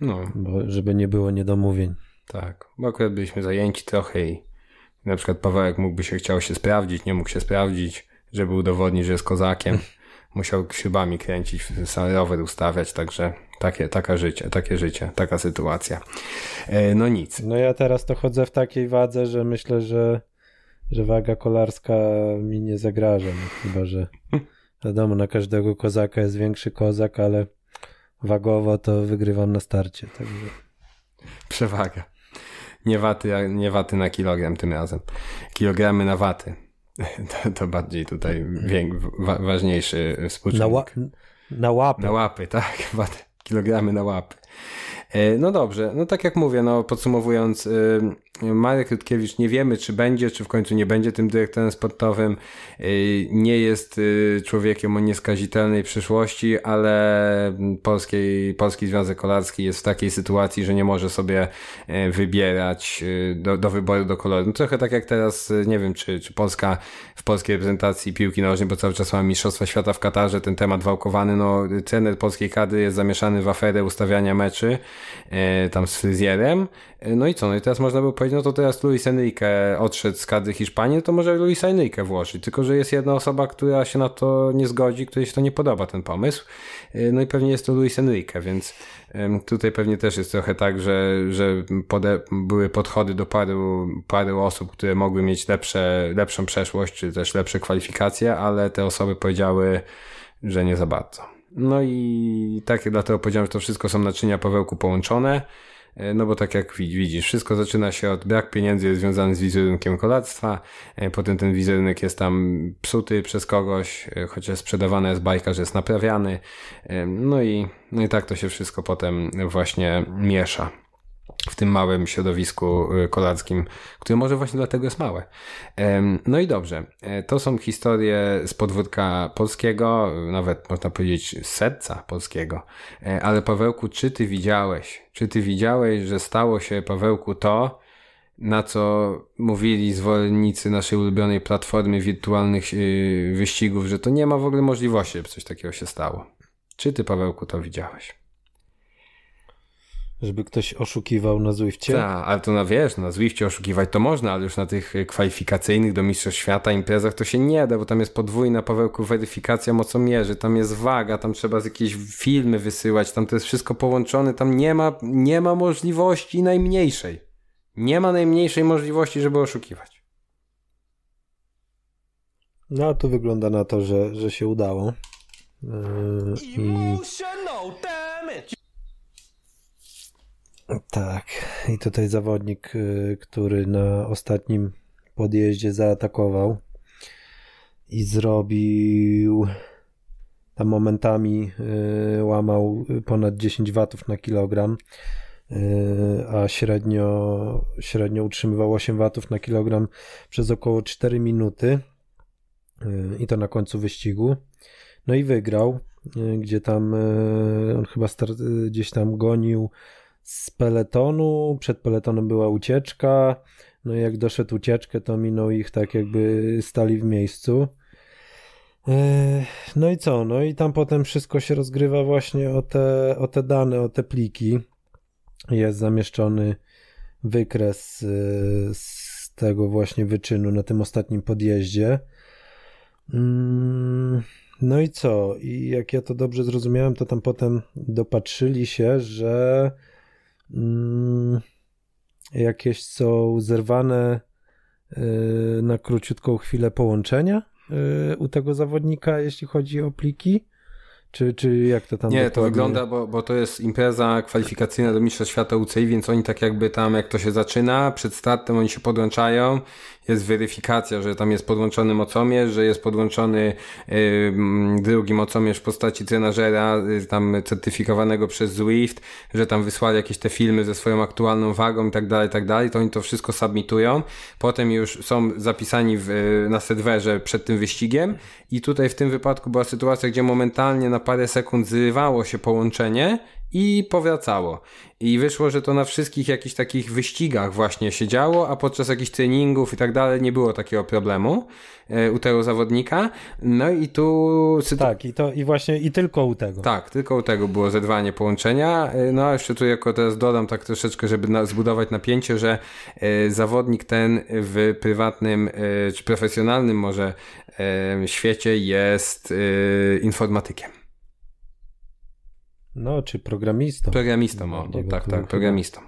no. bo żeby nie było niedomówień. Tak, bo akurat byliśmy zajęci trochę i na przykład Pawełek mógłby się chciał się sprawdzić, nie mógł się sprawdzić, żeby udowodnić, że jest kozakiem musiał śrubami kręcić, sam rower ustawiać, także takie, taka życie, takie życie, taka sytuacja. E, no nic. No ja teraz to chodzę w takiej wadze, że myślę, że, że waga kolarska mi nie zagraża, no, chyba, że wiadomo, na każdego kozaka jest większy kozak, ale wagowo to wygrywam na starcie. Także. Przewaga. Nie waty, nie waty na kilogram tym razem. Kilogramy na waty. To, to bardziej tutaj mm. wa ważniejszy współczynnik. Na, ła na łapy. Na łapy, tak. Kilogramy na łapy. E, no dobrze, no tak jak mówię, no podsumowując, y, Marek Rutkiewicz nie wiemy, czy będzie, czy w końcu nie będzie tym dyrektorem sportowym. Y, nie jest y, człowiekiem o nieskazitelnej przyszłości, ale polski Polski Związek Kolarski jest w takiej sytuacji, że nie może sobie wybierać do, do wyboru, do koloru. No trochę tak jak teraz, nie wiem, czy, czy Polska w polskiej reprezentacji piłki nożnej, bo cały czas mamy Mistrzostwa Świata w Katarze, ten temat wałkowany, no trener polskiej kadry jest zamieszany w aferę ustawiania meczów meczy e, tam z fryzjerem. E, no i co? No i teraz można by powiedzieć, no to teraz Luis Enrique odszedł z kadry Hiszpanii, no to może Luis Enrique włożyć. Tylko, że jest jedna osoba, która się na to nie zgodzi, której się to nie podoba ten pomysł. E, no i pewnie jest to Luis Enrique, więc tutaj pewnie też jest trochę tak, że, że pode, były podchody do paru, paru osób, które mogły mieć lepsze, lepszą przeszłość, czy też lepsze kwalifikacje, ale te osoby powiedziały, że nie za bardzo. No i tak dlatego powiedziałem, że to wszystko są naczynia Pawełku połączone. E, no bo tak jak widzisz, wszystko zaczyna się od brak pieniędzy jest związany z wizerunkiem kolactwa, e, potem ten wizerunek jest tam psuty przez kogoś, e, chociaż sprzedawana jest bajka, że jest naprawiany. No i, no i tak to się wszystko potem właśnie miesza w tym małym środowisku y, kolackim, które może właśnie dlatego jest małe. No i dobrze, e, to są historie z podwórka polskiego, nawet można powiedzieć z serca polskiego. E, ale Pawełku, czy ty widziałeś, czy ty widziałeś, że stało się Pawełku to, na co mówili zwolennicy naszej ulubionej platformy wirtualnych y, wyścigów, że to nie ma w ogóle możliwości, żeby coś takiego się stało. Czy ty, Pawełku, to widziałeś? Żeby ktoś oszukiwał na Zwifcie? Tak, ale to na wiesz, na Zwifcie oszukiwać to można, ale już na tych y, kwalifikacyjnych do Mistrzostw Świata imprezach to się nie da, bo tam jest podwójna, Pawełku, weryfikacja mocomierzy, tam jest waga, tam trzeba z jakieś filmy wysyłać, tam to jest wszystko połączone, tam nie ma, nie ma możliwości najmniejszej. Nie ma najmniejszej możliwości, żeby oszukiwać. No, a tu wygląda na to, że, że się udało. Yy, i... Tak, i tutaj zawodnik, y, który na ostatnim podjeździe zaatakował i zrobił tam momentami y, łamał ponad 10 watów na kilogram, y, a średnio, średnio utrzymywał 8 watów na kilogram przez około 4 minuty i to na końcu wyścigu. No i wygrał, gdzie tam on chyba gdzieś tam gonił z peletonu, przed peletonem była ucieczka, no i jak doszedł ucieczkę, to minął ich tak jakby stali w miejscu. No i co? No i tam potem wszystko się rozgrywa właśnie o te, o te dane, o te pliki. Jest zamieszczony wykres y, z tego właśnie wyczynu na tym ostatnim podjeździe. Mm, no i co? I jak ja to dobrze zrozumiałem, to tam potem dopatrzyli się, że Mm, jakieś są zerwane y, na króciutką chwilę połączenia y, u tego zawodnika, jeśli chodzi o pliki? Czy, czy jak to tam Nie, dokładnie? to wygląda, bo, bo to jest impreza kwalifikacyjna do Mistrza Świata UCI, więc oni tak jakby tam, jak to się zaczyna, przed startem oni się podłączają jest weryfikacja, że tam jest podłączony mocomierz, że jest podłączony y, mm, drugi mocomierz w postaci trenażera y, tam certyfikowanego przez Zwift, że tam wysłali jakieś te filmy ze swoją aktualną wagą i tak dalej, tak dalej, to oni to wszystko submitują, potem już są zapisani w, y, na serwerze przed tym wyścigiem i tutaj w tym wypadku była sytuacja, gdzie momentalnie na parę sekund zrywało się połączenie i powracało. I wyszło, że to na wszystkich jakichś takich wyścigach właśnie się działo, a podczas jakichś treningów i tak dalej nie było takiego problemu e, u tego zawodnika. No i tu... Tak, i to i właśnie i tylko u tego. Tak, tylko u tego było zerwanie połączenia. E, no a jeszcze tu jako teraz dodam tak troszeczkę, żeby na, zbudować napięcie, że e, zawodnik ten w prywatnym czy profesjonalnym może świecie jest informatykiem. No, czy programistą. Programistą, o, no, tak, tak, programistą.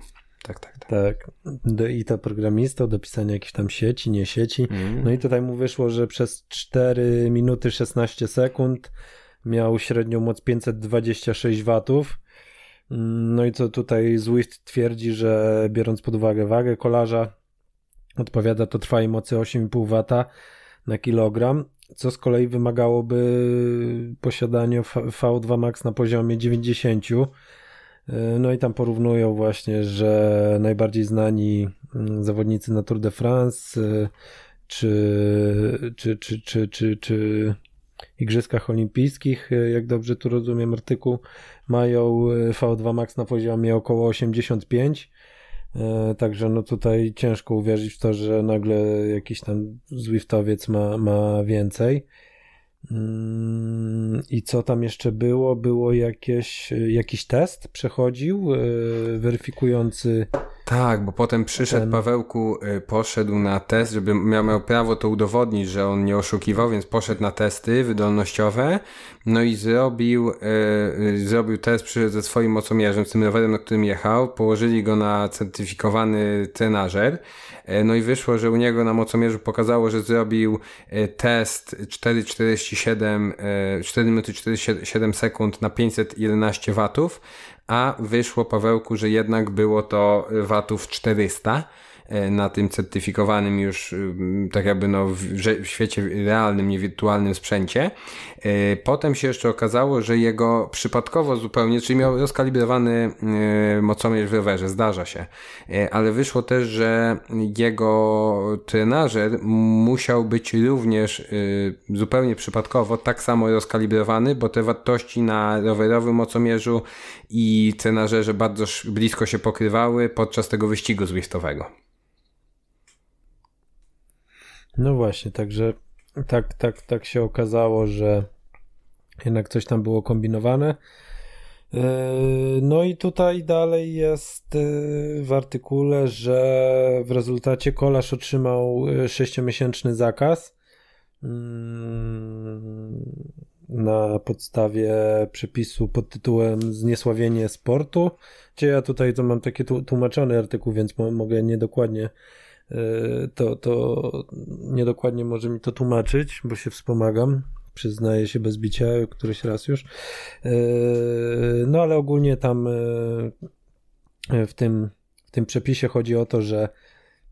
Tak, tak, tak. tak. I to programista, do pisania jakichś tam sieci, nie sieci. Mm. No i tutaj mu wyszło, że przez 4 minuty 16 sekund miał średnią moc 526 watów. No i co tutaj Zwift twierdzi, że biorąc pod uwagę wagę kolarza, odpowiada to trwałej mocy 8,5 wata na kilogram, co z kolei wymagałoby posiadania V2 Max na poziomie 90. E, no i tam porównują właśnie, że najbardziej znani mm, zawodnicy na Tour de France e, czy, czy, czy, czy, czy, czy Igrzyskach Olimpijskich, e, jak dobrze tu rozumiem artykuł, mają V2 Max na poziomie około 85, E, także no tutaj ciężko uwierzyć w to, że nagle jakiś tam Zwiftowiec ma, ma więcej. Mm, I co tam jeszcze było? Było jakieś, jakiś test przechodził e, weryfikujący tak, bo potem przyszedł Pawełku, y, poszedł na test, żeby miał, miał prawo to udowodnić, że on nie oszukiwał, więc poszedł na testy wydolnościowe, no i zrobił, e, zrobił test przy, ze swoim mocomierzem, z tym rowerem, na którym jechał, położyli go na certyfikowany trenażer, e, no i wyszło, że u niego na mocomierzu pokazało, że zrobił test 4,47, e, 4 minuty 47 sekund na 511 watów, a wyszło Pawełku, że jednak było to watów 400 E, na tym certyfikowanym już y, tak jakby no w świecie realnym, nie wirtualnym sprzęcie. E, potem się jeszcze okazało, że jego przypadkowo zupełnie, czyli miał rozkalibrowany e, mocomierz w rowerze, zdarza się, ale wyszło też, że jego trenażer musiał być również zupełnie przypadkowo tak samo rozkalibrowany, bo te wartości na rowerowym mocomierzu i trenażerze bardzo blisko się pokrywały podczas tego wyścigu zwiastowego. No właśnie, także tak, tak, tak się okazało, że jednak coś tam było kombinowane. E, no i tutaj dalej jest e, w artykule, że w rezultacie kolarz otrzymał 6-miesięczny e, zakaz mm, na podstawie przepisu pod tytułem Zniesławienie sportu. Gdzie ja tutaj to mam taki tłumaczony artykuł, więc mogę niedokładnie E, to, to niedokładnie może mi to tłumaczyć, bo się wspomagam. Przyznaję się bez bicia któryś raz już. E, no ale ogólnie tam e, w tym, w tym przepisie chodzi o to, że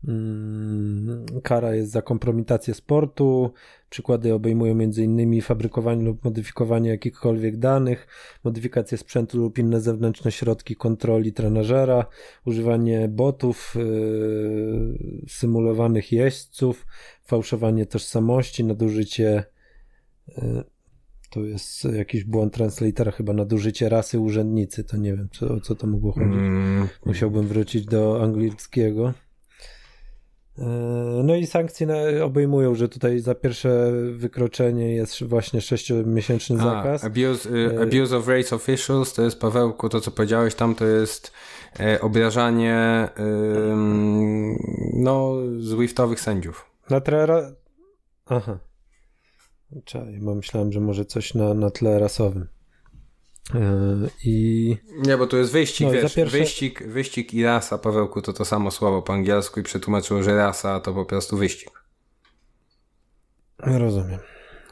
Mm, kara jest za kompromitację sportu. Przykłady obejmują m.in. fabrykowanie lub modyfikowanie jakichkolwiek danych, modyfikację sprzętu lub inne zewnętrzne środki kontroli trenażera, używanie botów, yy, symulowanych jeźdźców, fałszowanie tożsamości, nadużycie. Yy, jest jakiś błąd translatora, chyba nadużycie rasy urzędnicy. To nie wiem, co, o co to mogło chodzić. Mm. Musiałbym wrócić do angielskiego. E, no i sankcje e, obejmują, że tutaj za pierwsze wykroczenie jest właśnie sześciomiesięczny zakaz. abuse, e, abuse of race officials to jest Pawełku, to co powiedziałeś tam to jest obrażanie no zwiftowych sędziów. Na tle... Aha. Czaj, bo myślałem, że może coś na, na tle rasowym. E, I... Nie, bo tu jest wyścig, no wiesz, pierwsze... wyścig, wyścig i rasa, Pawełku, to to samo słowo po angielsku i przetłumaczyło, że rasa to po prostu wyścig. Rozumiem.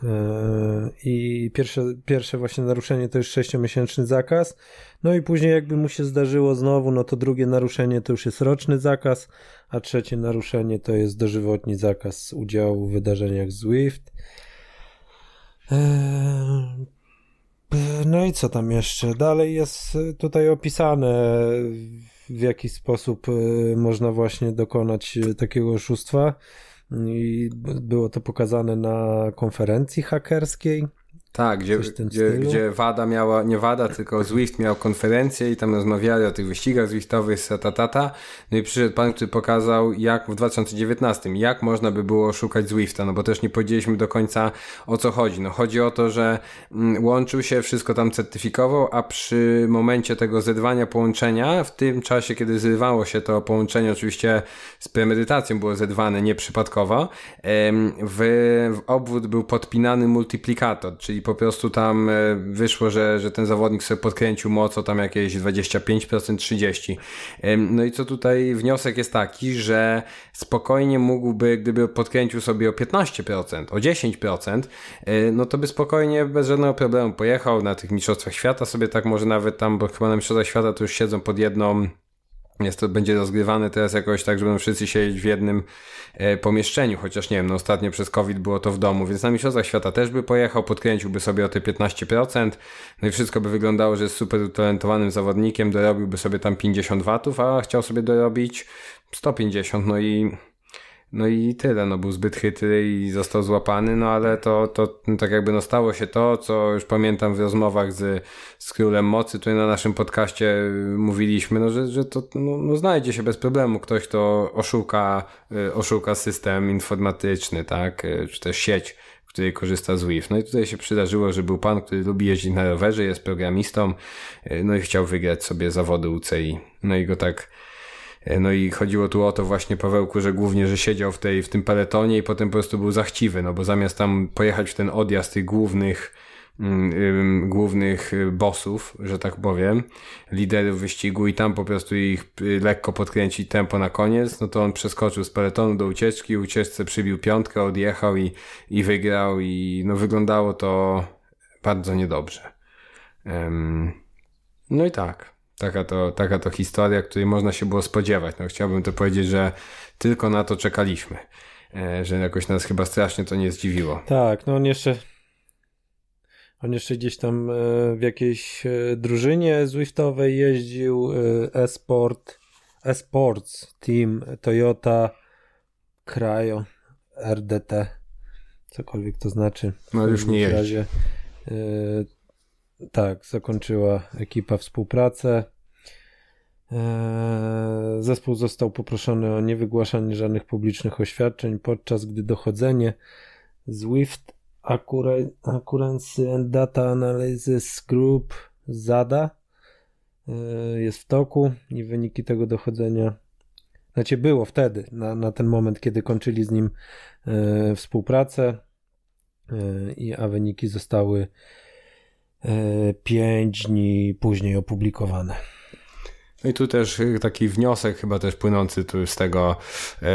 E, I pierwsze, pierwsze właśnie naruszenie to już sześciomiesięczny zakaz. No i później jakby mu się zdarzyło znowu, no to drugie naruszenie to już jest roczny zakaz, a trzecie naruszenie to jest dożywotni zakaz udziału w wydarzeniach Zwift. E, no i co tam jeszcze? Dalej jest y, tutaj opisane, w jaki sposób y, można właśnie dokonać y, takiego oszustwa. I było to pokazane na konferencji hakerskiej. Tak, gdzie, gdzie, gdzie, Wada miała, nie Wada, tylko Zwift miał konferencję i tam rozmawiali o tych wyścigach Zwiftowych, satatata. No i przyszedł pan, który pokazał, jak w 2019, jak można by było szukać Zwifta, no bo też nie powiedzieliśmy do końca o co chodzi. No chodzi o to, że mm, łączył się, wszystko tam certyfikował, a przy momencie tego zedwania połączenia, w tym czasie, kiedy zrywało się to połączenie, oczywiście z premedytacją było zedwane, nieprzypadkowo, w, w obwód był podpinany multiplikator, czyli po prostu tam e, wyszło, że, że ten zawodnik sobie podkręcił mocno, tam jakieś 25%, 30%. No i co tutaj wniosek jest taki, że spokojnie mógłby, gdyby podkręcił sobie o 15%, o 10%, e, no to by spokojnie bez żadnego problemu pojechał na tych Mistrzostwach Świata sobie tak może nawet tam, bo chyba na Mistrzostwach Świata to już siedzą pod jedną jest to, będzie rozgrywane teraz jakoś tak, że będą wszyscy siedzieć w jednym e, pomieszczeniu, chociaż nie wiem, no ostatnio przez COVID było to w domu, więc na Mistrzostwach Świata też by pojechał, podkręciłby sobie o te 15%, no i wszystko by wyglądało, że jest super utalentowanym zawodnikiem, dorobiłby sobie tam 50 watów, a chciał sobie dorobić 150, no i no i tyle, no był zbyt chytry i został złapany, no ale to, to no, tak jakby no stało się to, co już pamiętam w rozmowach z, z Królem Mocy, tutaj na naszym podcaście mówiliśmy, no, że, że to no, no znajdzie się bez problemu ktoś, kto oszuka, y, oszuka system informatyczny, tak, y, czy też sieć, w której korzysta z WIF. No i tutaj się przydarzyło, że był pan, który lubi jeździć na rowerze, jest programistą, y, no i chciał wygrać sobie zawody UCI. No i go tak E, no i chodziło tu o to właśnie Pawełku, że głównie, że siedział w, tej, w tym peletonie i potem po prostu był zachciwy, no bo zamiast tam pojechać w ten odjazd tych głównych mm, głównych y, bossów, że tak powiem, liderów wyścigu i tam po prostu ich y, lekko podkręcić tempo na koniec, no to on przeskoczył z peletonu do ucieczki, ucieczce przybił piątkę, odjechał i, i wygrał i no wyglądało to bardzo niedobrze. Um, no i tak. Taka to, taka to historia, której można się było spodziewać. No, chciałbym to powiedzieć, że tylko na to czekaliśmy. E, że jakoś nas chyba strasznie to nie zdziwiło. Tak, no on jeszcze, on jeszcze gdzieś tam e, w jakiejś e, drużynie Zwiftowej jeździł, e-sport, e-sports team Toyota Cryo RDT, cokolwiek to znaczy. No już nie jeździ. Tak, zakończyła ekipa współpracę. Eee, zespół został poproszony o niewygłaszanie żadnych publicznych oświadczeń, podczas gdy dochodzenie Swift Accuracy and Data Analysis Group ZADA eee, jest w toku i wyniki tego dochodzenia znaczy było wtedy, na, na ten moment, kiedy kończyli z nim eee, współpracę i a wyniki zostały E, pięć dni później opublikowane. No i tu też y, taki wniosek chyba też płynący tu z tego, e,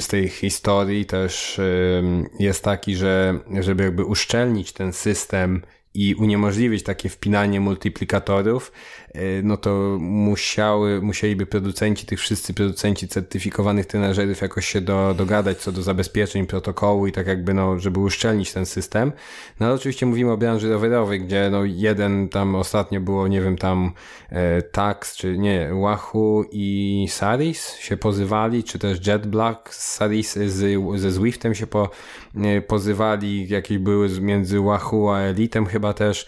z tej historii też y, jest taki, że żeby jakby uszczelnić ten system i uniemożliwić takie wpinanie multiplikatorów, e, no to musiały, musieliby producenci, tych wszyscy producenci certyfikowanych trenażerów jakoś się do, dogadać co do zabezpieczeń, protokołu i tak jakby, no, żeby uszczelnić ten system. No ale oczywiście mówimy o branży rowerowej, gdzie no jeden tam ostatnio było, nie wiem, tam e, Tax, czy nie, Wahoo i Saris się pozywali, czy też JetBlack z Saris, z, ze Zwiftem się po, e, pozywali, jakieś były między Wahoo a Elitem chyba chyba też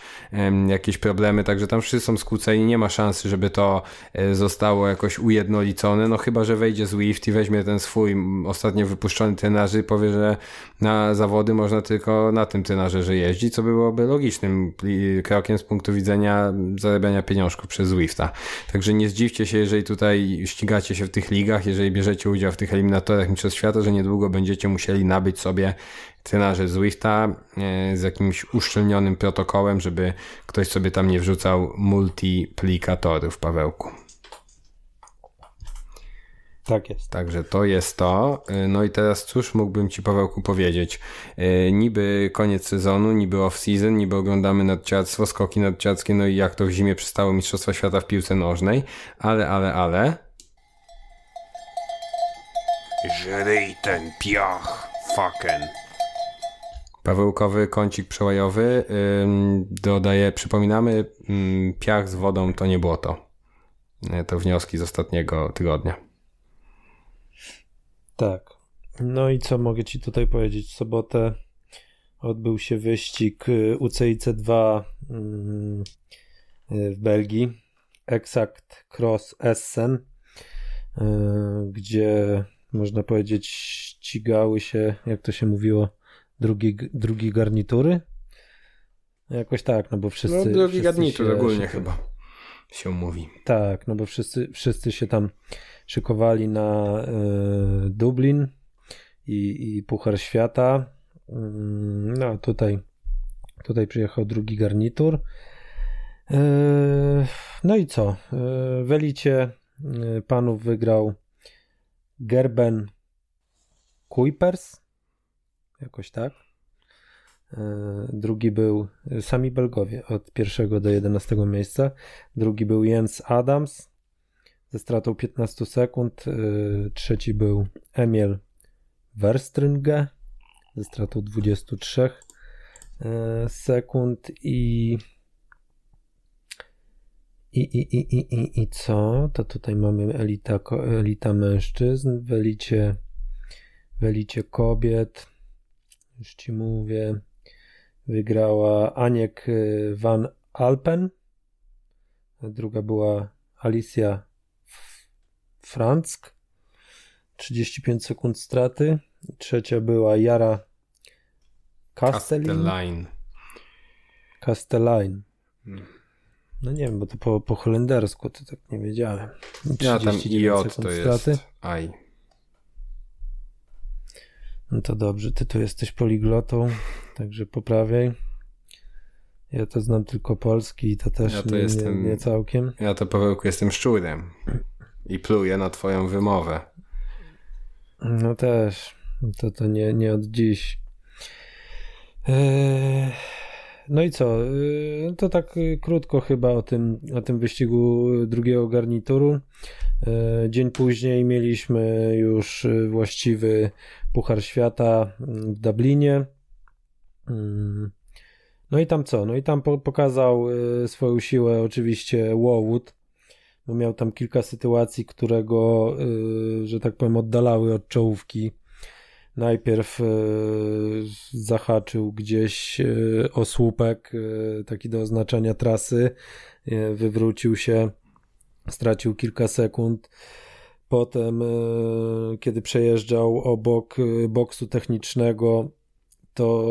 jakieś problemy, także tam wszyscy są skłóceni, nie ma szansy, żeby to e, zostało jakoś ujednolicone, no chyba, że wejdzie Zwift i weźmie ten swój ostatnio wypuszczony tenarzy, i powie, że na zawody można tylko na tym tenarze, że jeździ. co byłoby logicznym krokiem z punktu widzenia zarabiania pieniążków przez Zwifta. Także nie zdziwcie się, jeżeli tutaj ścigacie się w tych ligach, jeżeli bierzecie udział w tych eliminatorach Mistrzostw Świata, że niedługo będziecie musieli nabyć sobie trenarzy Zwifta e, z jakimś uszczelnionym protokołem, żeby ktoś sobie tam nie wrzucał multiplikatorów, Pawełku. Tak jest. Także to jest to. E, no i teraz cóż mógłbym Ci, Pawełku, powiedzieć? E, niby koniec sezonu, niby off-season, niby oglądamy nadciarstwo, skoki nadciarskie, no i jak to w zimie przystało Mistrzostwa Świata w piłce nożnej. Ale, ale, ale... Żryj ten piach, fucking. Pawełkowy kącik przełajowy. Dodaję, przypominamy, piach z wodą to nie błoto. E, to wnioski z ostatniego tygodnia. Tak. No i co mogę ci tutaj powiedzieć? W sobotę odbył się wyścig y, UCIC2 y, w Belgii. Exact Cross Essen, y, gdzie można powiedzieć ścigały się, jak to się mówiło, drugi drugi garnitury? Jakoś tak, no bo wszyscy. No, drugi wszyscy garnitur się, ogólnie się, chyba się mówi. Tak, no bo wszyscy, wszyscy się tam szykowali na y, Dublin i, i Puchar Świata. Y, no tutaj, tutaj przyjechał drugi garnitur. Y, no i co? E, w elicie panów wygrał Gerben Kuipers jakoś tak. E, drugi był e, sami Belgowie od pierwszego do 11 miejsca. Drugi był Jens Adams ze stratą 15 sekund. E, trzeci był Emil Werstringe ze stratą 23 sekund i i, i, i, i, i, i co? To tutaj mamy elita, elita mężczyzn w elicie, w elicie kobiet już ci mówię. Wygrała Aniek y, van Alpen. Druga była Alicja Fransk, 35 sekund straty. Trzecia była Jara Castellin. Castellain. Hmm. No nie wiem, bo to po, po holendersku to tak nie wiedziałem. Ja tam IOT to straty. jest. Aj. No to dobrze, ty tu jesteś poliglotą, także poprawiaj. Ja to znam tylko polski i to też ja to nie, jestem, nie, nie całkiem. Ja to Pawełku jestem szczurem i pluję na twoją wymowę. No też, no to to nie, nie od dziś. Eee, no i co? Eee, to tak y, krótko chyba o tym, o tym wyścigu drugiego garnituru. Eee, dzień później mieliśmy już y, właściwy Puchar Świata mm, w Dublinie. Mm. No i tam co? No i tam pokazał y, swoją siłę oczywiście Wowood, bo miał tam kilka sytuacji, które go, y, że tak powiem, oddalały od czołówki. Najpierw y, zahaczył gdzieś o słupek, taki do oznaczenia trasy, wywrócił się, stracił kilka sekund. Potem, e, kiedy przejeżdżał obok e, boksu technicznego, to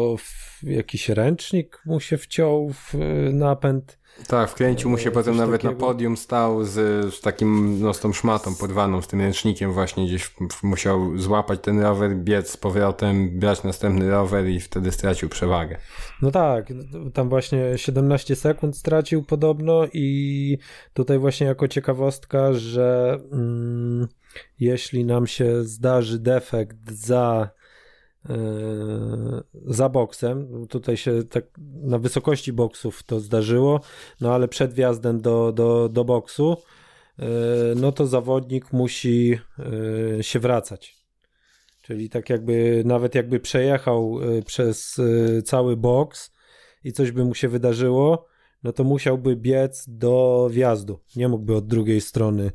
jakiś ręcznik mu się wciął w e, napęd tak, wkręcił mu się e, potem nawet takiego. na podium, stał z, z takim, no z tą szmatą porwaną, z tym ręcznikiem właśnie gdzieś musiał złapać ten rower, biec z powrotem, brać następny rower i wtedy stracił przewagę. No tak, tam właśnie 17 sekund stracił podobno i tutaj właśnie jako ciekawostka, że mm, jeśli nam się zdarzy defekt za E, za boksem. Tutaj się tak na wysokości boksów to zdarzyło, no ale przed wjazdem do, do, do boksu, e, no to zawodnik musi e, się wracać. Czyli tak jakby, nawet jakby przejechał przez cały boks i coś by mu się wydarzyło, no to musiałby biec do wjazdu. Nie mógłby od drugiej strony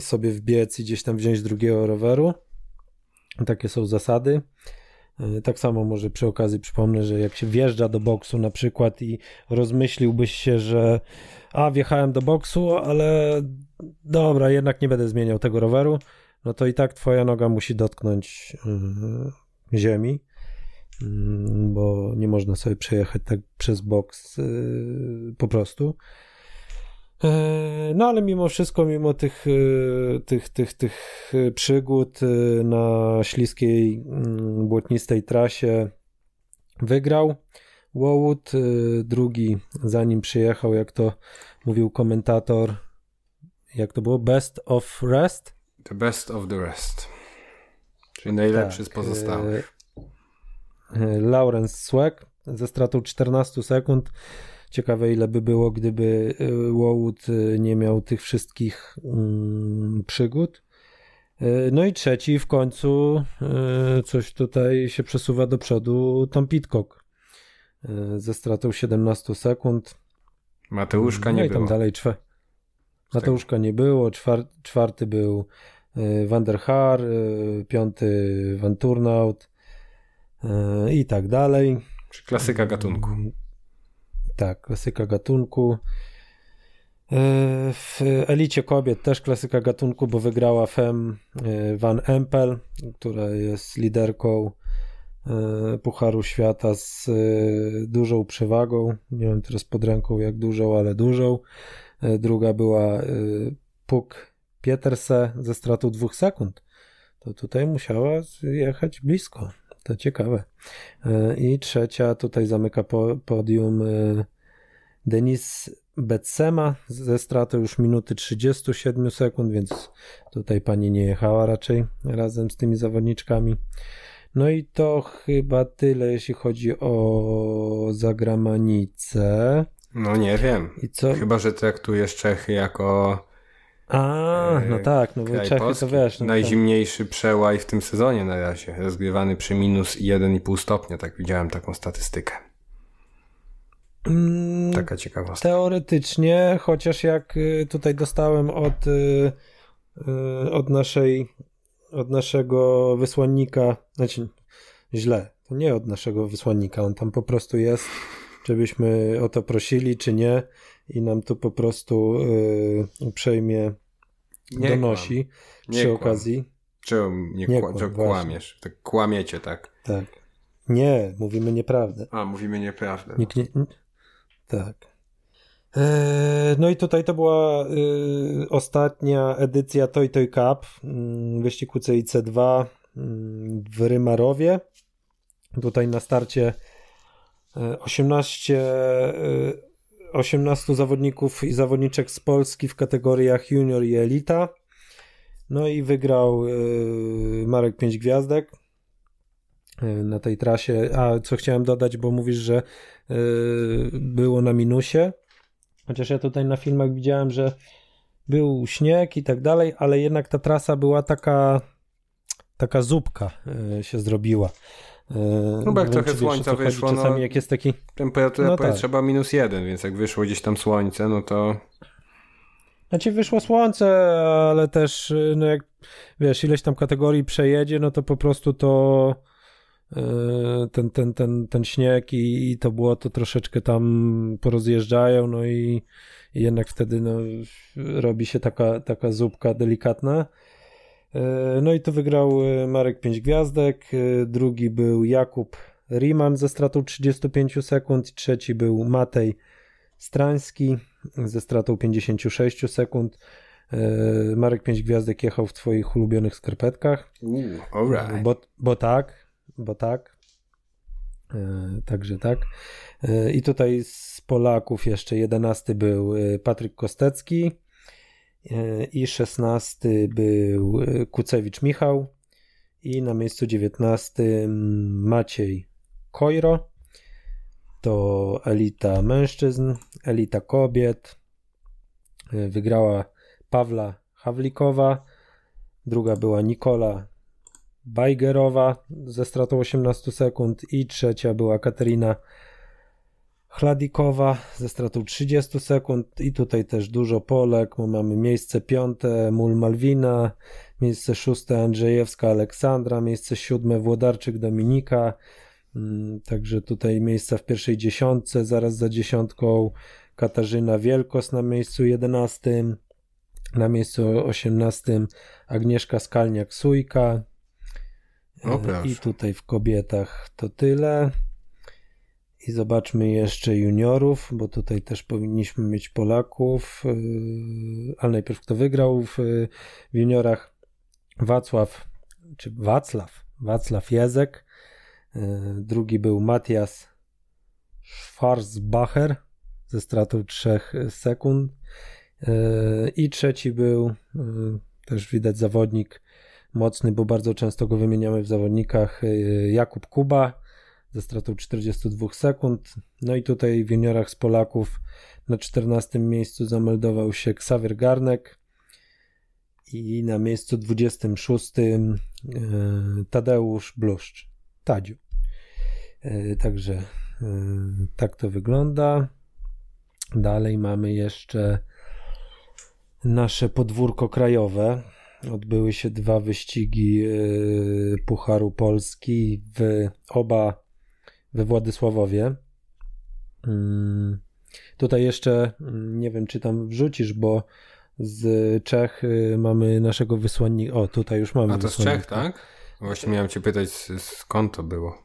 sobie wbiec i gdzieś tam wziąć drugiego roweru. Takie są zasady. E, tak samo może przy okazji przypomnę, że jak się wjeżdża do boksu na przykład i rozmyśliłbyś się, że a wjechałem do boksu, ale dobra, jednak nie będę zmieniał tego roweru, no to i tak twoja noga musi dotknąć yy, ziemi, yy, bo nie można sobie przejechać tak przez boks yy, po prostu. E, no ale mimo wszystko, mimo tych, e, tych, tych, tych e, przygód na śliskiej, mm, błotnistej trasie wygrał Wołud. Drugi, zanim przyjechał, jak to mówił komentator, jak to było? Best of rest? The best of the rest. Czyli najlepszy tak. z pozostałych. Lawrence Swag ze stratą 14 sekund Ciekawe, ile by było, gdyby y, Wołud y, nie miał tych wszystkich mm, przygód. Y, no i trzeci w końcu coś tutaj się przesuwa do przodu Tom Pitcock ze stratą 17 sekund. Mateuszka no nie no i tam było. dalej czwe... Mateuszka nie było, Czwar... czwarty był Van der Haar, piąty Van Turnout i tak dalej. klasyka gatunku. Mm, tak, klasyka gatunku. E, w Elicie Kobiet też klasyka gatunku, bo wygrała Fem e, Van Empel, która jest liderką e, Pucharu Świata z dużą przewagą. Nie wiem teraz pod ręką jak dużą, ale dużą. Druga była Puk Pieterse ze stratą dwóch sekund. To tutaj musiała jechać blisko to ciekawe. E, I trzecia tutaj zamyka podium e, Denis Betsema ze straty już minuty 37 sekund, więc tutaj pani nie jechała raczej razem z tymi zawodniczkami. No i to chyba tyle, jeśli chodzi o zagranicę. No nie wiem. I co? Chyba, że traktujesz Czechy jako a, e, no tak, no bo Czechy Polski. to wiesz. No Najzimniejszy tak. przełaj w tym sezonie na razie, rozgrywany przy minus 1,5 stopnia, tak widziałem taką statystykę. Mm, Taka ciekawostka. Teoretycznie, chociaż jak y, tutaj dostałem od, y, y, od naszej, od naszego wysłannika, znaczy źle, to nie od naszego wysłannika, on tam po prostu jest, żebyśmy o to prosili, czy nie i nam to po prostu yy, uprzejmie nie donosi kłam. przy okazji. Czemu nie, nie kłam, kłamiesz? Tak kłamiecie, tak? Tak. Nie, mówimy nieprawdę. A, mówimy nieprawdę. Nikt nie... Tak. E, no i tutaj to była y, ostatnia edycja Toy Toy Cup y, wyścigu CIC2 mm, w Rymarowie. Tutaj na starcie 18 e, 18 zawodników i zawodniczek z Polski w kategoriach junior i elita. No i wygrał yy, Marek 5 Gwiazdek yy, na tej trasie. A co chciałem dodać, bo mówisz, że yy, było na minusie. Chociaż ja tutaj na filmach widziałem, że był śnieg i tak dalej, ale jednak ta trasa była taka taka zupka y, się zrobiła. E, no bo jak trochę słońca wyszło, no, jak jest taki... Temperatura no tak. minus jeden, więc jak wyszło gdzieś tam słońce, no to... Znaczy wyszło słońce, ale też y, no jak wiesz, ileś tam kategorii przejedzie, no to po prostu to y, ten, ten, ten, ten śnieg i, i to było to troszeczkę tam porozjeżdżają, no i, i jednak wtedy no, robi się taka, taka zupka delikatna. E, no i to wygrał e, Marek 5 Gwiazdek, e, drugi był Jakub Riemann ze stratą 35 sekund, trzeci był Matej Strański ze stratą 56 sekund. Marek 5 Gwiazdek jechał w twoich ulubionych skarpetkach. Ooh, right. bo, bo tak, bo tak. Także tak. I tutaj z Polaków jeszcze jedenasty był Patryk Kostecki, E, i 16 był e, Kucewicz Michał i na miejscu 19 mm, Maciej Kojro. To elita mężczyzn, elita kobiet. E, wygrała Pawla Hawlikowa, druga była Nikola Bajgerowa ze stratą 18 sekund i trzecia była Katerina Chladikowa ze stratą 30 sekund i tutaj też dużo Polek, bo mamy miejsce piąte Mul Malwina, miejsce szóste Andrzejewska Aleksandra, miejsce siódme Włodarczyk Dominika, mm, także tutaj miejsca w pierwszej dziesiątce, zaraz za dziesiątką Katarzyna Wielkos na miejscu jedenastym, na miejscu osiemnastym Agnieszka Skalniak-Sujka i tutaj w kobietach to tyle. I zobaczmy jeszcze juniorów, bo tutaj też powinniśmy mieć Polaków, yy, ale najpierw kto wygrał w, w juniorach? Wacław, czy Wacław, Wacław Jezek, yy, drugi był Matias Schwarzbacher ze stratą 3 sekund yy, i trzeci był też widać zawodnik mocny, bo bardzo często go wymieniamy w zawodnikach Jakub Kuba ze stratą 42 sekund. No i tutaj w juniorach z Polaków na 14 miejscu zameldował się Ksawer Garnek i na miejscu 26 e, Tadeusz Bluszcz, Tadziu. E, także e, tak to wygląda. Dalej mamy jeszcze nasze podwórko krajowe. Odbyły się dwa wyścigi Pucharu Polski. W oba we Władysławowie. Mm, tutaj jeszcze mm, nie wiem, czy tam wrzucisz, bo z Czech y, mamy naszego wysłannika. O, tutaj już mamy. A to z Czech, tak? Właśnie miałem cię pytać, skąd to było.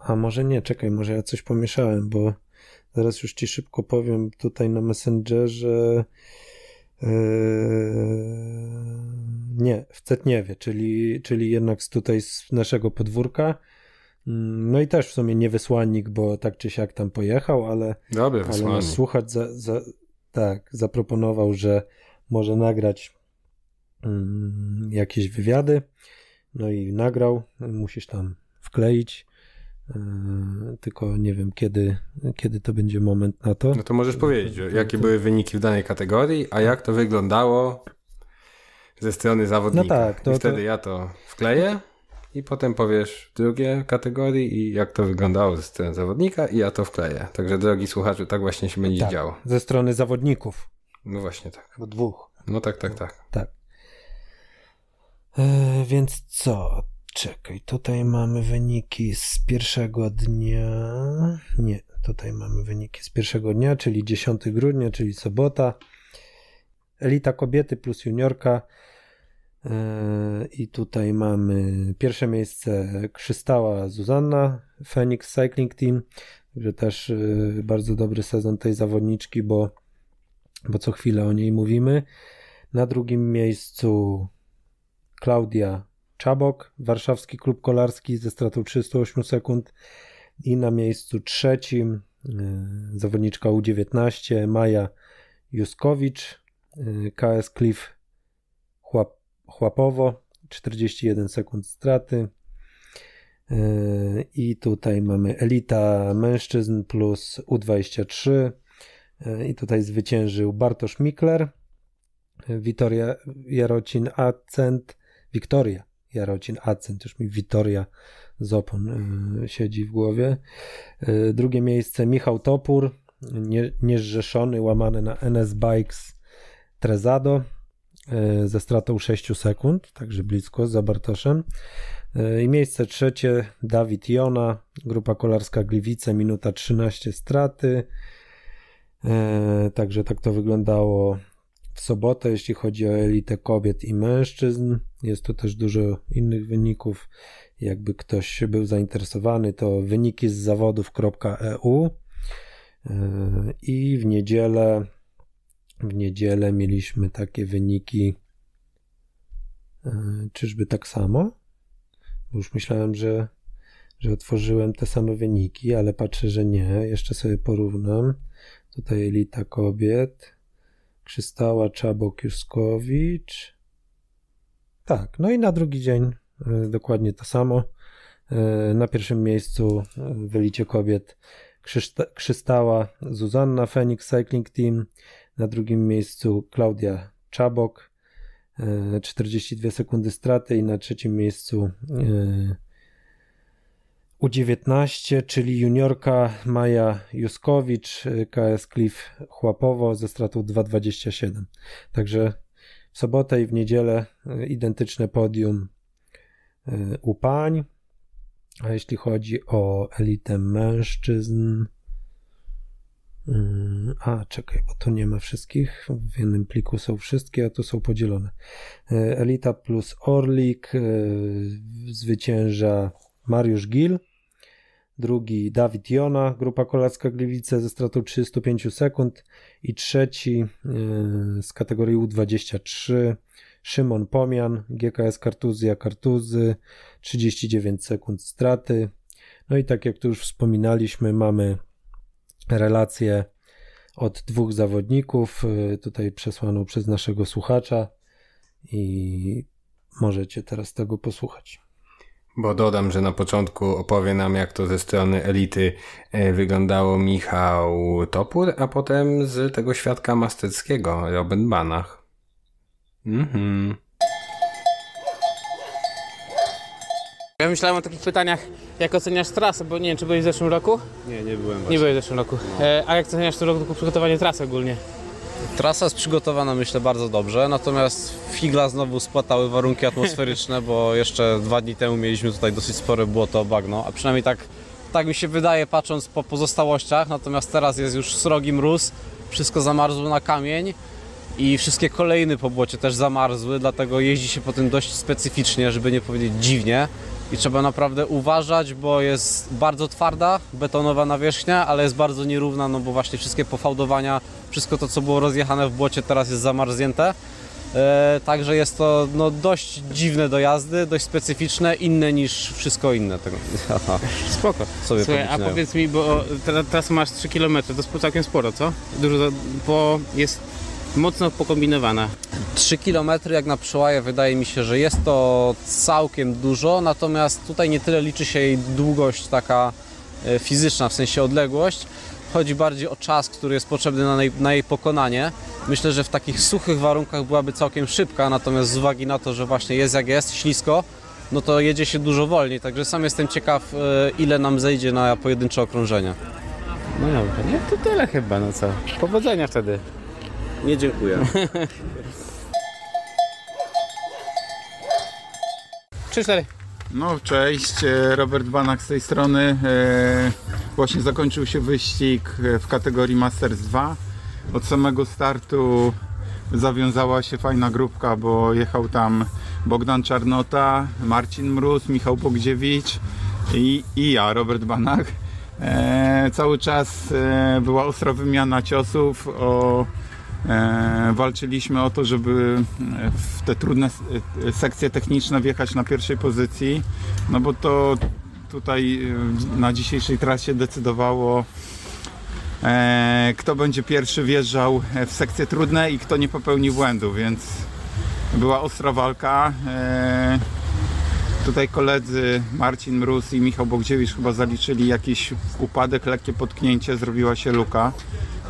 A może nie, czekaj, może ja coś pomieszałem, bo zaraz już ci szybko powiem tutaj na Messengerze. Y, nie, w Cetniewie, czyli, czyli jednak tutaj z naszego podwórka Mm, no i też w sumie nie wysłannik, bo tak czy siak tam pojechał, ale, Dobry, ale nasz za, za, tak, zaproponował, że może nagrać mm, jakieś wywiady. No i nagrał, musisz tam wkleić. Mm, tylko nie wiem, kiedy, kiedy to będzie moment na to. No to możesz powiedzieć, jakie były wyniki w danej kategorii, a jak to wyglądało ze strony zawodnika. No tak, no to, I wtedy to... ja to wkleję i potem powiesz drugie kategorii i jak to wyglądało ze strony zawodnika i ja to wkleję. Także drogi słuchaczu, tak właśnie się będzie tak, działo. Ze strony zawodników. No właśnie tak. Bo dwóch. No tak, tak, tak. Tak. E, więc co? Czekaj, tutaj mamy wyniki z pierwszego dnia. Nie, tutaj mamy wyniki z pierwszego dnia, czyli 10 grudnia, czyli sobota. Elita kobiety plus juniorka i tutaj mamy pierwsze miejsce Krzystała Zuzanna, Phoenix Cycling Team, także też y, bardzo dobry sezon tej zawodniczki, bo, bo co chwilę o niej mówimy. Na drugim miejscu Klaudia Czabok, Warszawski Klub Kolarski ze stratą 308 sekund i na miejscu trzecim y, zawodniczka U19 Maja Juskowicz, y, KS Cliff chłapowo, 41 sekund straty. Yy, I tutaj mamy elita mężczyzn plus U23. Yy, I tutaj zwyciężył Bartosz Mikler, Witoria Jarocin accent, Wiktoria Jarocin accent już mi Witoria z opon yy, siedzi w głowie. Drugie miejsce Michał Topur nie, niezrzeszony, łamany na NS Bikes Trezado. E, ze stratą 6 sekund, także blisko za Bartoszem. E, I miejsce trzecie Dawid Jona, grupa kolarska Gliwice, minuta 13 straty. E, także tak to wyglądało w sobotę, jeśli chodzi o elitę kobiet i mężczyzn. Jest tu też dużo innych wyników. Jakby ktoś był zainteresowany, to wyniki z zawodów.eu. I w niedzielę w niedzielę mieliśmy takie wyniki. E, czyżby tak samo? Bo już myślałem, że, że otworzyłem te same wyniki, ale patrzę, że nie. Jeszcze sobie porównam. Tutaj elita kobiet. Krzyształa Czabok-Juskowicz. Tak, no i na drugi dzień e, dokładnie to samo. E, na pierwszym miejscu w elicie kobiet Krzyształa Zuzanna Phoenix Cycling Team, na drugim miejscu Klaudia Czabok, 42 e, sekundy straty i na trzecim miejscu e, U19, czyli juniorka Maja Juskowicz, e, KS Cliff Chłapowo ze stratą 2,27. Także w sobotę i w niedzielę identyczne podium u pań. A jeśli chodzi o elitę mężczyzn, Mm, a, czekaj, bo tu nie ma wszystkich. W jednym pliku są wszystkie, a tu są podzielone. E, Elita plus Orlik e, zwycięża Mariusz Gil. Drugi Dawid Jona, grupa kolacka Gliwice ze stratą 35 sekund. I trzeci e, z kategorii U23 Szymon Pomian, GKS Kartuzja Kartuzy, 39 sekund straty. No i tak jak tu już wspominaliśmy, mamy relację od dwóch zawodników, y, tutaj przesłaną przez naszego słuchacza i możecie teraz tego posłuchać. Bo dodam, że na początku opowie nam, jak to ze strony elity y, wyglądało Michał Topór, a potem z tego świadka masteckiego, Robin Banach. Mhm. Ja myślałem o takich pytaniach, jak oceniasz trasę, bo nie wiem, czy byłeś w zeszłym roku? Nie, nie byłem właśnie. Nie byłeś w zeszłym roku. No. E, a jak oceniasz w tym roku przygotowanie trasy ogólnie? Trasa jest przygotowana myślę bardzo dobrze, natomiast w Higla znowu spłatały warunki atmosferyczne, bo jeszcze dwa dni temu mieliśmy tutaj dosyć spore błoto bagno, a przynajmniej tak, tak mi się wydaje patrząc po pozostałościach, natomiast teraz jest już srogi mróz, wszystko zamarzło na kamień i wszystkie kolejne po błocie też zamarzły, dlatego jeździ się po tym dość specyficznie, żeby nie powiedzieć dziwnie i trzeba naprawdę uważać, bo jest bardzo twarda, betonowa nawierzchnia, ale jest bardzo nierówna, no bo właśnie wszystkie pofałdowania, wszystko to co było rozjechane w błocie teraz jest zamarznięte. E, także jest to no, dość dziwne do jazdy, dość specyficzne, inne niż wszystko inne. Tego. Spoko. Sobie Słuchaj, a powiedz mi, bo teraz masz 3 km, to jest całkiem sporo, co? Dużo bo jest mocno pokombinowana. 3 km jak na przełaje wydaje mi się, że jest to całkiem dużo, natomiast tutaj nie tyle liczy się jej długość taka e, fizyczna, w sensie odległość, chodzi bardziej o czas, który jest potrzebny na jej, na jej pokonanie. Myślę, że w takich suchych warunkach byłaby całkiem szybka, natomiast z uwagi na to, że właśnie jest jak jest, ślisko, no to jedzie się dużo wolniej, także sam jestem ciekaw, e, ile nam zejdzie na pojedyncze okrążenia. No dobrze, nie? To tyle chyba, no co? Powodzenia wtedy. Nie dziękuję. Trzy, cztery. No cześć, e, Robert Banak z tej strony. E, właśnie zakończył się wyścig e, w kategorii Masters 2. Od samego startu zawiązała się fajna grupka, bo jechał tam Bogdan Czarnota, Marcin Mróz, Michał Bogdziewicz i, i ja, Robert Banach. E, cały czas e, była ostra wymiana ciosów o E, walczyliśmy o to, żeby e, w te trudne e, sekcje techniczne wjechać na pierwszej pozycji, no bo to tutaj na dzisiejszej trasie decydowało kto będzie pierwszy wjeżdżał w sekcje trudne i kto nie popełni błędu, więc była ostra walka. Tutaj koledzy Marcin Mróz i Michał Bogdziewicz chyba zaliczyli jakiś upadek, lekkie potknięcie, zrobiła się luka.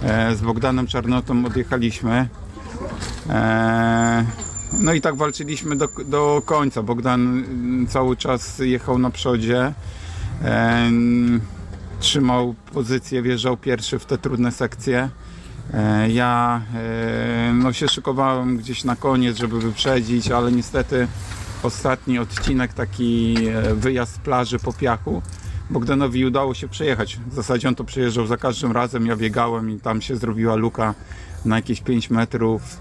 E, z Bogdanem Czarnotą odjechaliśmy. E, no i tak walczyliśmy do, do końca. Bogdan mm, cały czas jechał na przodzie. E, trzymał pozycję, wjeżdżał pierwszy w te trudne sekcje. Ja no, się szykowałem gdzieś na koniec, żeby wyprzedzić, ale niestety ostatni odcinek, taki wyjazd z plaży po piachu, Bogdanowi udało się przejechać. W zasadzie on to przejeżdżał za każdym razem, ja biegałem i tam się zrobiła luka na jakieś 5 metrów.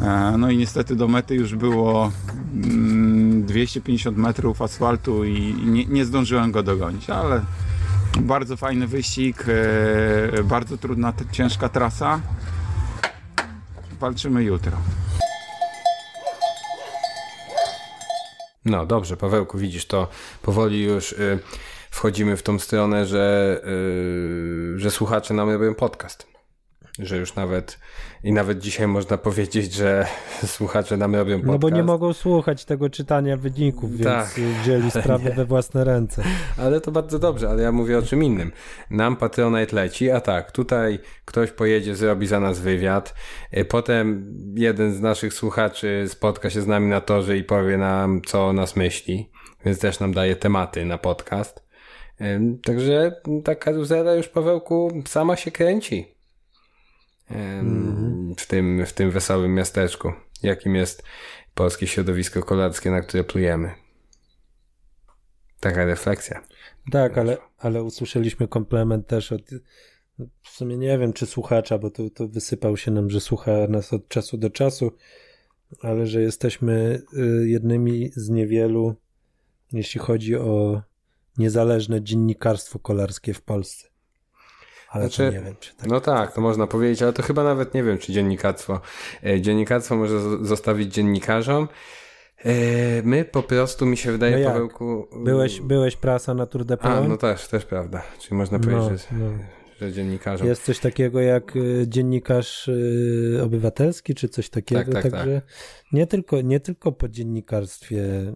E, no i niestety do mety już było 250 mm, metrów asfaltu i nie, nie zdążyłem go dogonić, ale bardzo fajny wyścig, e, bardzo trudna, ciężka trasa. Walczymy jutro. No dobrze, Pawełku, widzisz to powoli już. Y, wchodzimy w tą stronę, że, yy, że słuchacze nam robią podcast. Że już nawet i nawet dzisiaj można powiedzieć, że słuchacze nam robią podcast. No bo nie mogą słuchać tego czytania wyników, tak. więc tak, wzięli sprawę nie. we własne ręce. Ale to bardzo dobrze, ale ja mówię o czym innym. Nam Patronite leci, a tak, tutaj ktoś pojedzie, zrobi za nas wywiad, y, potem jeden z naszych słuchaczy spotka się z nami na torze i powie nam, co o nas myśli, więc też nam daje tematy na podcast. Także ta karuzela już Pawełku sama się kręci mhm. w tym, w tym wesołym miasteczku, jakim jest polskie środowisko kolarskie, na które plujemy. Taka refleksja. Tak, ale, ale usłyszeliśmy komplement też od no, w sumie nie wiem, czy słuchacza, bo to, to wysypał się nam, że słucha nas od czasu do czasu, ale że jesteśmy y, jednymi z niewielu, jeśli chodzi o niezależne dziennikarstwo kolarskie w Polsce. Ale znaczy, nie wiem, czy tak. No tak, to można powiedzieć, ale to chyba nawet nie wiem, czy dziennikarstwo. E, dziennikarstwo może zostawić dziennikarzom. E, my po prostu, mi się wydaje, no Pawełku... Byłeś, byłeś prasa na Tour de Pologne? A, no też, też prawda. Czyli można powiedzieć, no, że... No że dziennikarzem. Jest coś takiego jak y, dziennikarz y, obywatelski, czy coś takiego, tak, tak, tak. także tak. Nie, tylko, nie tylko po dziennikarstwie y,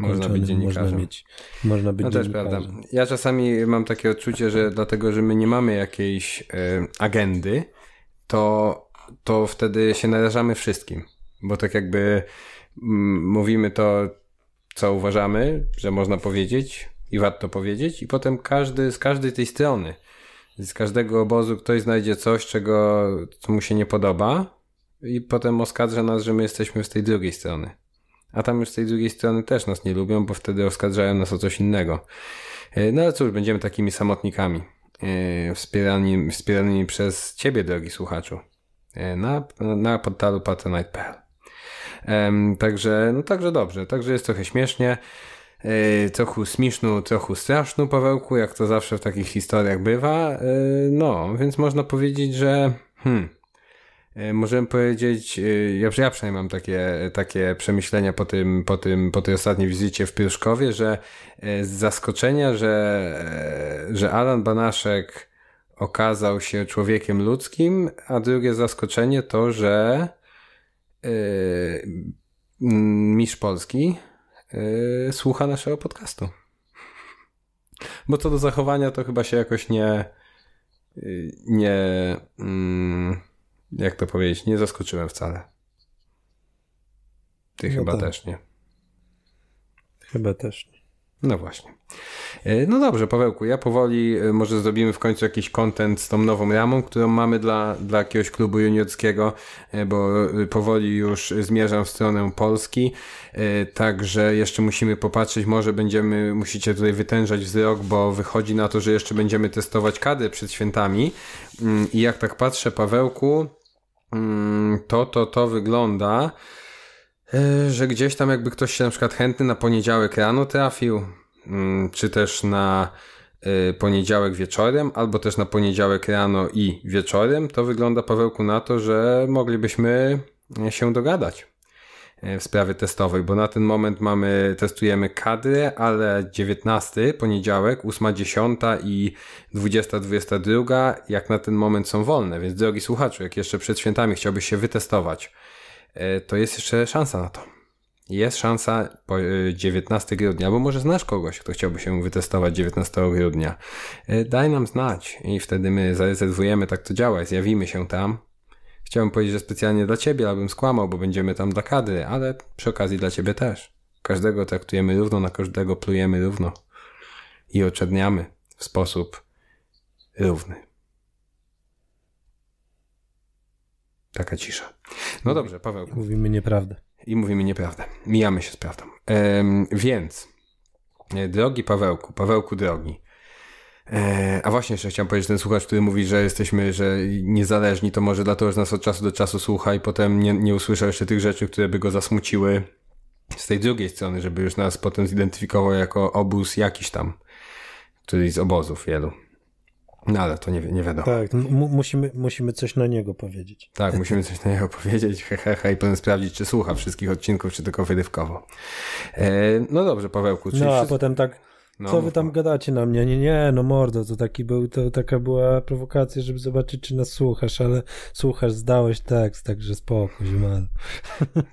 można być dziennikarzem. Można, mieć, można być no też prawda. Ja czasami mam takie odczucie, że dlatego, że my nie mamy jakiejś agendy, to, to wtedy się narażamy wszystkim, bo tak jakby mm, mówimy to, co uważamy, że można powiedzieć, i warto powiedzieć, i potem każdy z każdej tej strony z każdego obozu ktoś znajdzie coś, czego co mu się nie podoba i potem oskarża nas, że my jesteśmy z tej drugiej strony. A tam już z tej drugiej strony też nas nie lubią, bo wtedy oskarżają nas o coś innego. E, no ale cóż, będziemy takimi samotnikami, e, wspierani, wspierani przez ciebie, drogi słuchaczu, e, na, na portalu patronite.pl. Także, no także dobrze, także jest trochę śmiesznie. Yy, trochę śmieszną, trochę straszną Pawełku, jak to zawsze w takich historiach bywa. Yy, no, więc można powiedzieć, że hmm, yy, możemy powiedzieć, ja, ja przynajmniej mam takie, takie przemyślenia po, tym, po, tym, po tej ostatniej wizycie w Pioszkowie, że z zaskoczenia, że, że Alan Banaszek okazał się człowiekiem ludzkim, a drugie zaskoczenie to, że yy, mistrz Polski yy, słucha naszego podcastu. Bo co do zachowania, to chyba się jakoś nie. Yy, nie. Yy, jak to powiedzieć? Nie zaskoczyłem wcale. Ty no chyba tak. też nie. Chyba też nie. No właśnie. E, no dobrze, Pawełku, ja powoli e, może zrobimy w końcu jakiś content z tą nową ramą, którą mamy dla, dla jakiegoś klubu juniorskiego, e, bo powoli już zmierzam w stronę Polski, także jeszcze musimy popatrzeć, może będziemy, musicie tutaj wytężać wzrok, bo wychodzi na to, że jeszcze będziemy testować kadry przed świętami mm, i jak tak patrzę, Pawełku, mm, to to to wygląda E, że gdzieś tam jakby ktoś się na przykład chętny na poniedziałek rano trafił, mm, czy też na e, poniedziałek wieczorem, albo też na poniedziałek rano i wieczorem, to wygląda Pawełku na to, że moglibyśmy e, się dogadać w sprawie testowej, bo na ten moment mamy, testujemy kadrę, ale 19 poniedziałek, 10 i 22 jak na ten moment są wolne, więc drogi słuchaczu, jak jeszcze przed świętami chciałbyś się wytestować E, to jest jeszcze szansa na to. Jest szansa po 19 e, grudnia, bo może znasz kogoś, kto chciałby się wytestować 19 grudnia. E, daj nam znać i wtedy my zarezerwujemy, tak to działa, zjawimy się tam. Chciałem powiedzieć, że specjalnie dla ciebie, abym skłamał, bo będziemy tam dla kadry, ale przy okazji dla ciebie też. Każdego traktujemy równo, na każdego plujemy równo i oczerniamy w sposób równy. Taka cisza. No dobrze, Paweł. Mówimy nieprawdę. I mówimy nieprawdę. Mijamy się z prawdą. Ehm, więc, e, drogi Pawełku, Pawełku drogi, e, a właśnie jeszcze chciałem powiedzieć, ten słuchacz, który mówi, że jesteśmy że niezależni, to może dlatego, że nas od czasu do czasu słucha i potem nie, nie usłyszał jeszcze tych rzeczy, które by go zasmuciły z tej drugiej strony, żeby już nas potem zidentyfikował jako obóz jakiś tam, który z obozów wielu. No ale to nie, nie wiadomo. Tak, musimy, musimy coś na niego powiedzieć. Tak, musimy coś na niego powiedzieć, hehehe, he, he, i potem sprawdzić, czy słucha wszystkich odcinków, czy tylko wydywkowo. E, no dobrze, Pawełku. Czyli no, a wszystko... potem tak, no, co wy tam no. gadacie na mnie? Nie, nie, no mordo, to, taki był, to taka była prowokacja, żeby zobaczyć, czy nas słuchasz, ale słuchasz, zdałeś tekst, także spokój, zimano.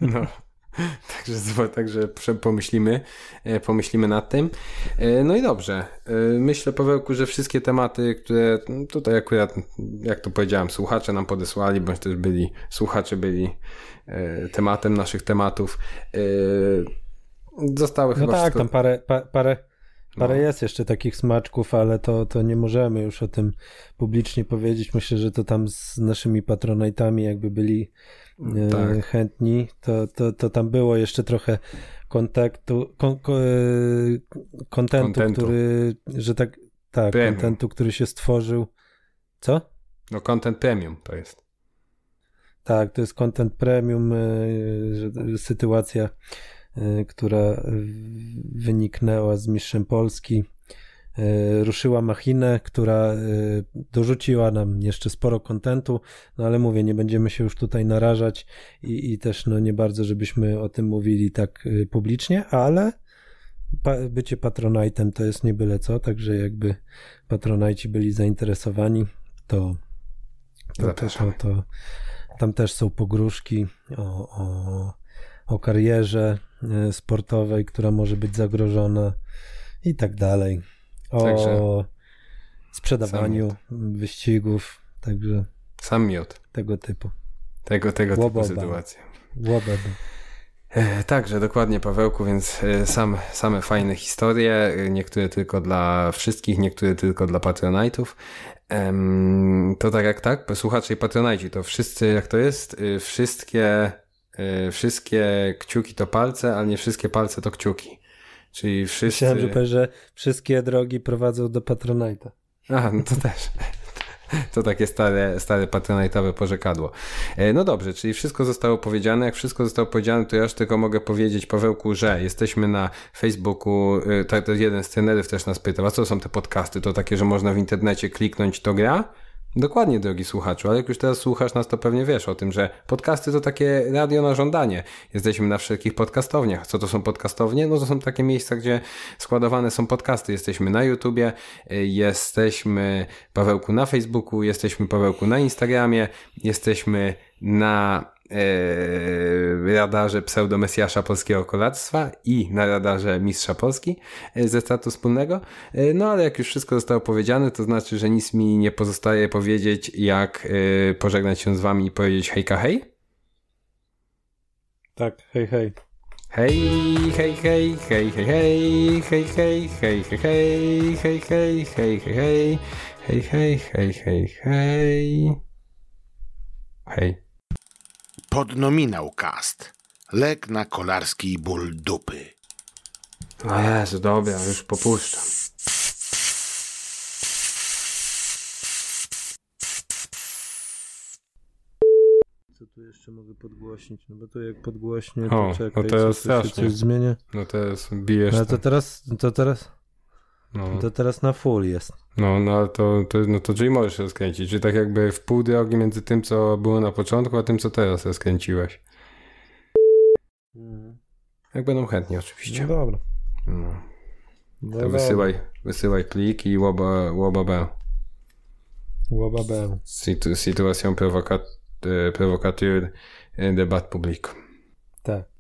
No, Także, także pomyślimy, e, pomyślimy nad tym. E, no i dobrze. E, myślę, Pawełku, że wszystkie tematy, które tutaj akurat, jak to powiedziałem, słuchacze nam podesłali, bądź też byli, słuchacze byli tematem naszych tematów, zostały no chyba. tak, wszystko... tam parę, parę, Parę no. jest jeszcze takich smaczków, ale to, to nie możemy już o tym publicznie powiedzieć. Myślę, że to tam z naszymi patronajtami jakby byli mm, e, tak. chętni, to, to, to tam było jeszcze trochę kontaktu, kon, e, kontentu, który, że tak, tak, kontentu, który się stworzył. Co? No content premium to jest. Tak, to jest content premium, e, sytuacja Y, która wyniknęła z mistrzem Polski. Y, ruszyła machinę, która y, dorzuciła nam jeszcze sporo kontentu, no ale mówię, nie będziemy się już tutaj narażać i, i też no nie bardzo, żebyśmy o tym mówili tak publicznie, ale bycie patronajtem to jest nie byle co, także jakby patronajci byli zainteresowani, to, to, to, to, to tam też są pogróżki o, o o karierze e, sportowej, która może być zagrożona i tak dalej. O Także sprzedawaniu wyścigów, także sam miód. Tego typu. Tego, tego typu sytuacje. Łoboda. E, także dokładnie Pawełku, więc e, sam, same fajne historie, niektóre tylko dla wszystkich, niektóre tylko dla patronajtów. To tak jak tak, słuchacze i patronajci, to wszyscy, jak to jest, y, wszystkie E, wszystkie kciuki to palce, ale nie wszystkie palce to kciuki. Czyli wszyscy... Myślałem, że że wszystkie drogi prowadzą do Patronite'a. A, no to też. To takie stare, stare patronajtowe porzekadło. E, no dobrze, czyli wszystko zostało powiedziane. Jak wszystko zostało powiedziane, to ja już tylko mogę powiedzieć Pawełku, że jesteśmy na Facebooku. Tak, jeden z trenerów też nas pytał, a co są te podcasty? To takie, że można w internecie kliknąć, to gra? Dokładnie, drogi słuchaczu, ale jak już teraz słuchasz nas, to pewnie wiesz o tym, że podcasty to takie radio na żądanie. Jesteśmy na wszelkich podcastowniach. Co to są podcastownie? No to są takie miejsca, gdzie składowane są podcasty. Jesteśmy na YouTubie, y, jesteśmy Pawełku na Facebooku, jesteśmy Pawełku na Instagramie, jesteśmy na radarze pseudomesjasza polskiego kolactwa i na radarze mistrza Polski ze statu wspólnego. No ale jak już wszystko zostało powiedziane, to znaczy, że nic mi nie pozostaje powiedzieć, jak pożegnać się z wami i powiedzieć hejka hej. Tak, hej hej. Hej, hej, hej, hej, hej, hej, hej, hej, hej, hej, hej, hej, hej, hej, hej, hej, hej, hej, hej, hej. Hej podnominał kast. Lek na kolarski ból dupy. No jest, dobra, już popuszczam. Co tu jeszcze mogę podgłośnić? No bo to jak podgłośnię, to o, czekaj, no to jest coś zmienię. No to jest, bijesz. No to teraz, to teraz... No. To teraz na full jest. No, no ale to, to, no to czyli możesz rozkręcić, czyli tak jakby w pół drogi między tym, co było na początku, a tym, co teraz rozkręciłeś. Mm. Jak będą chętni oczywiście. No dobra. No. no to wysyłaj, wysyłaj klik i łoba, łoba B. Łoba B. Sytu, sytuacją e, prowokat, e, debat public. Tak.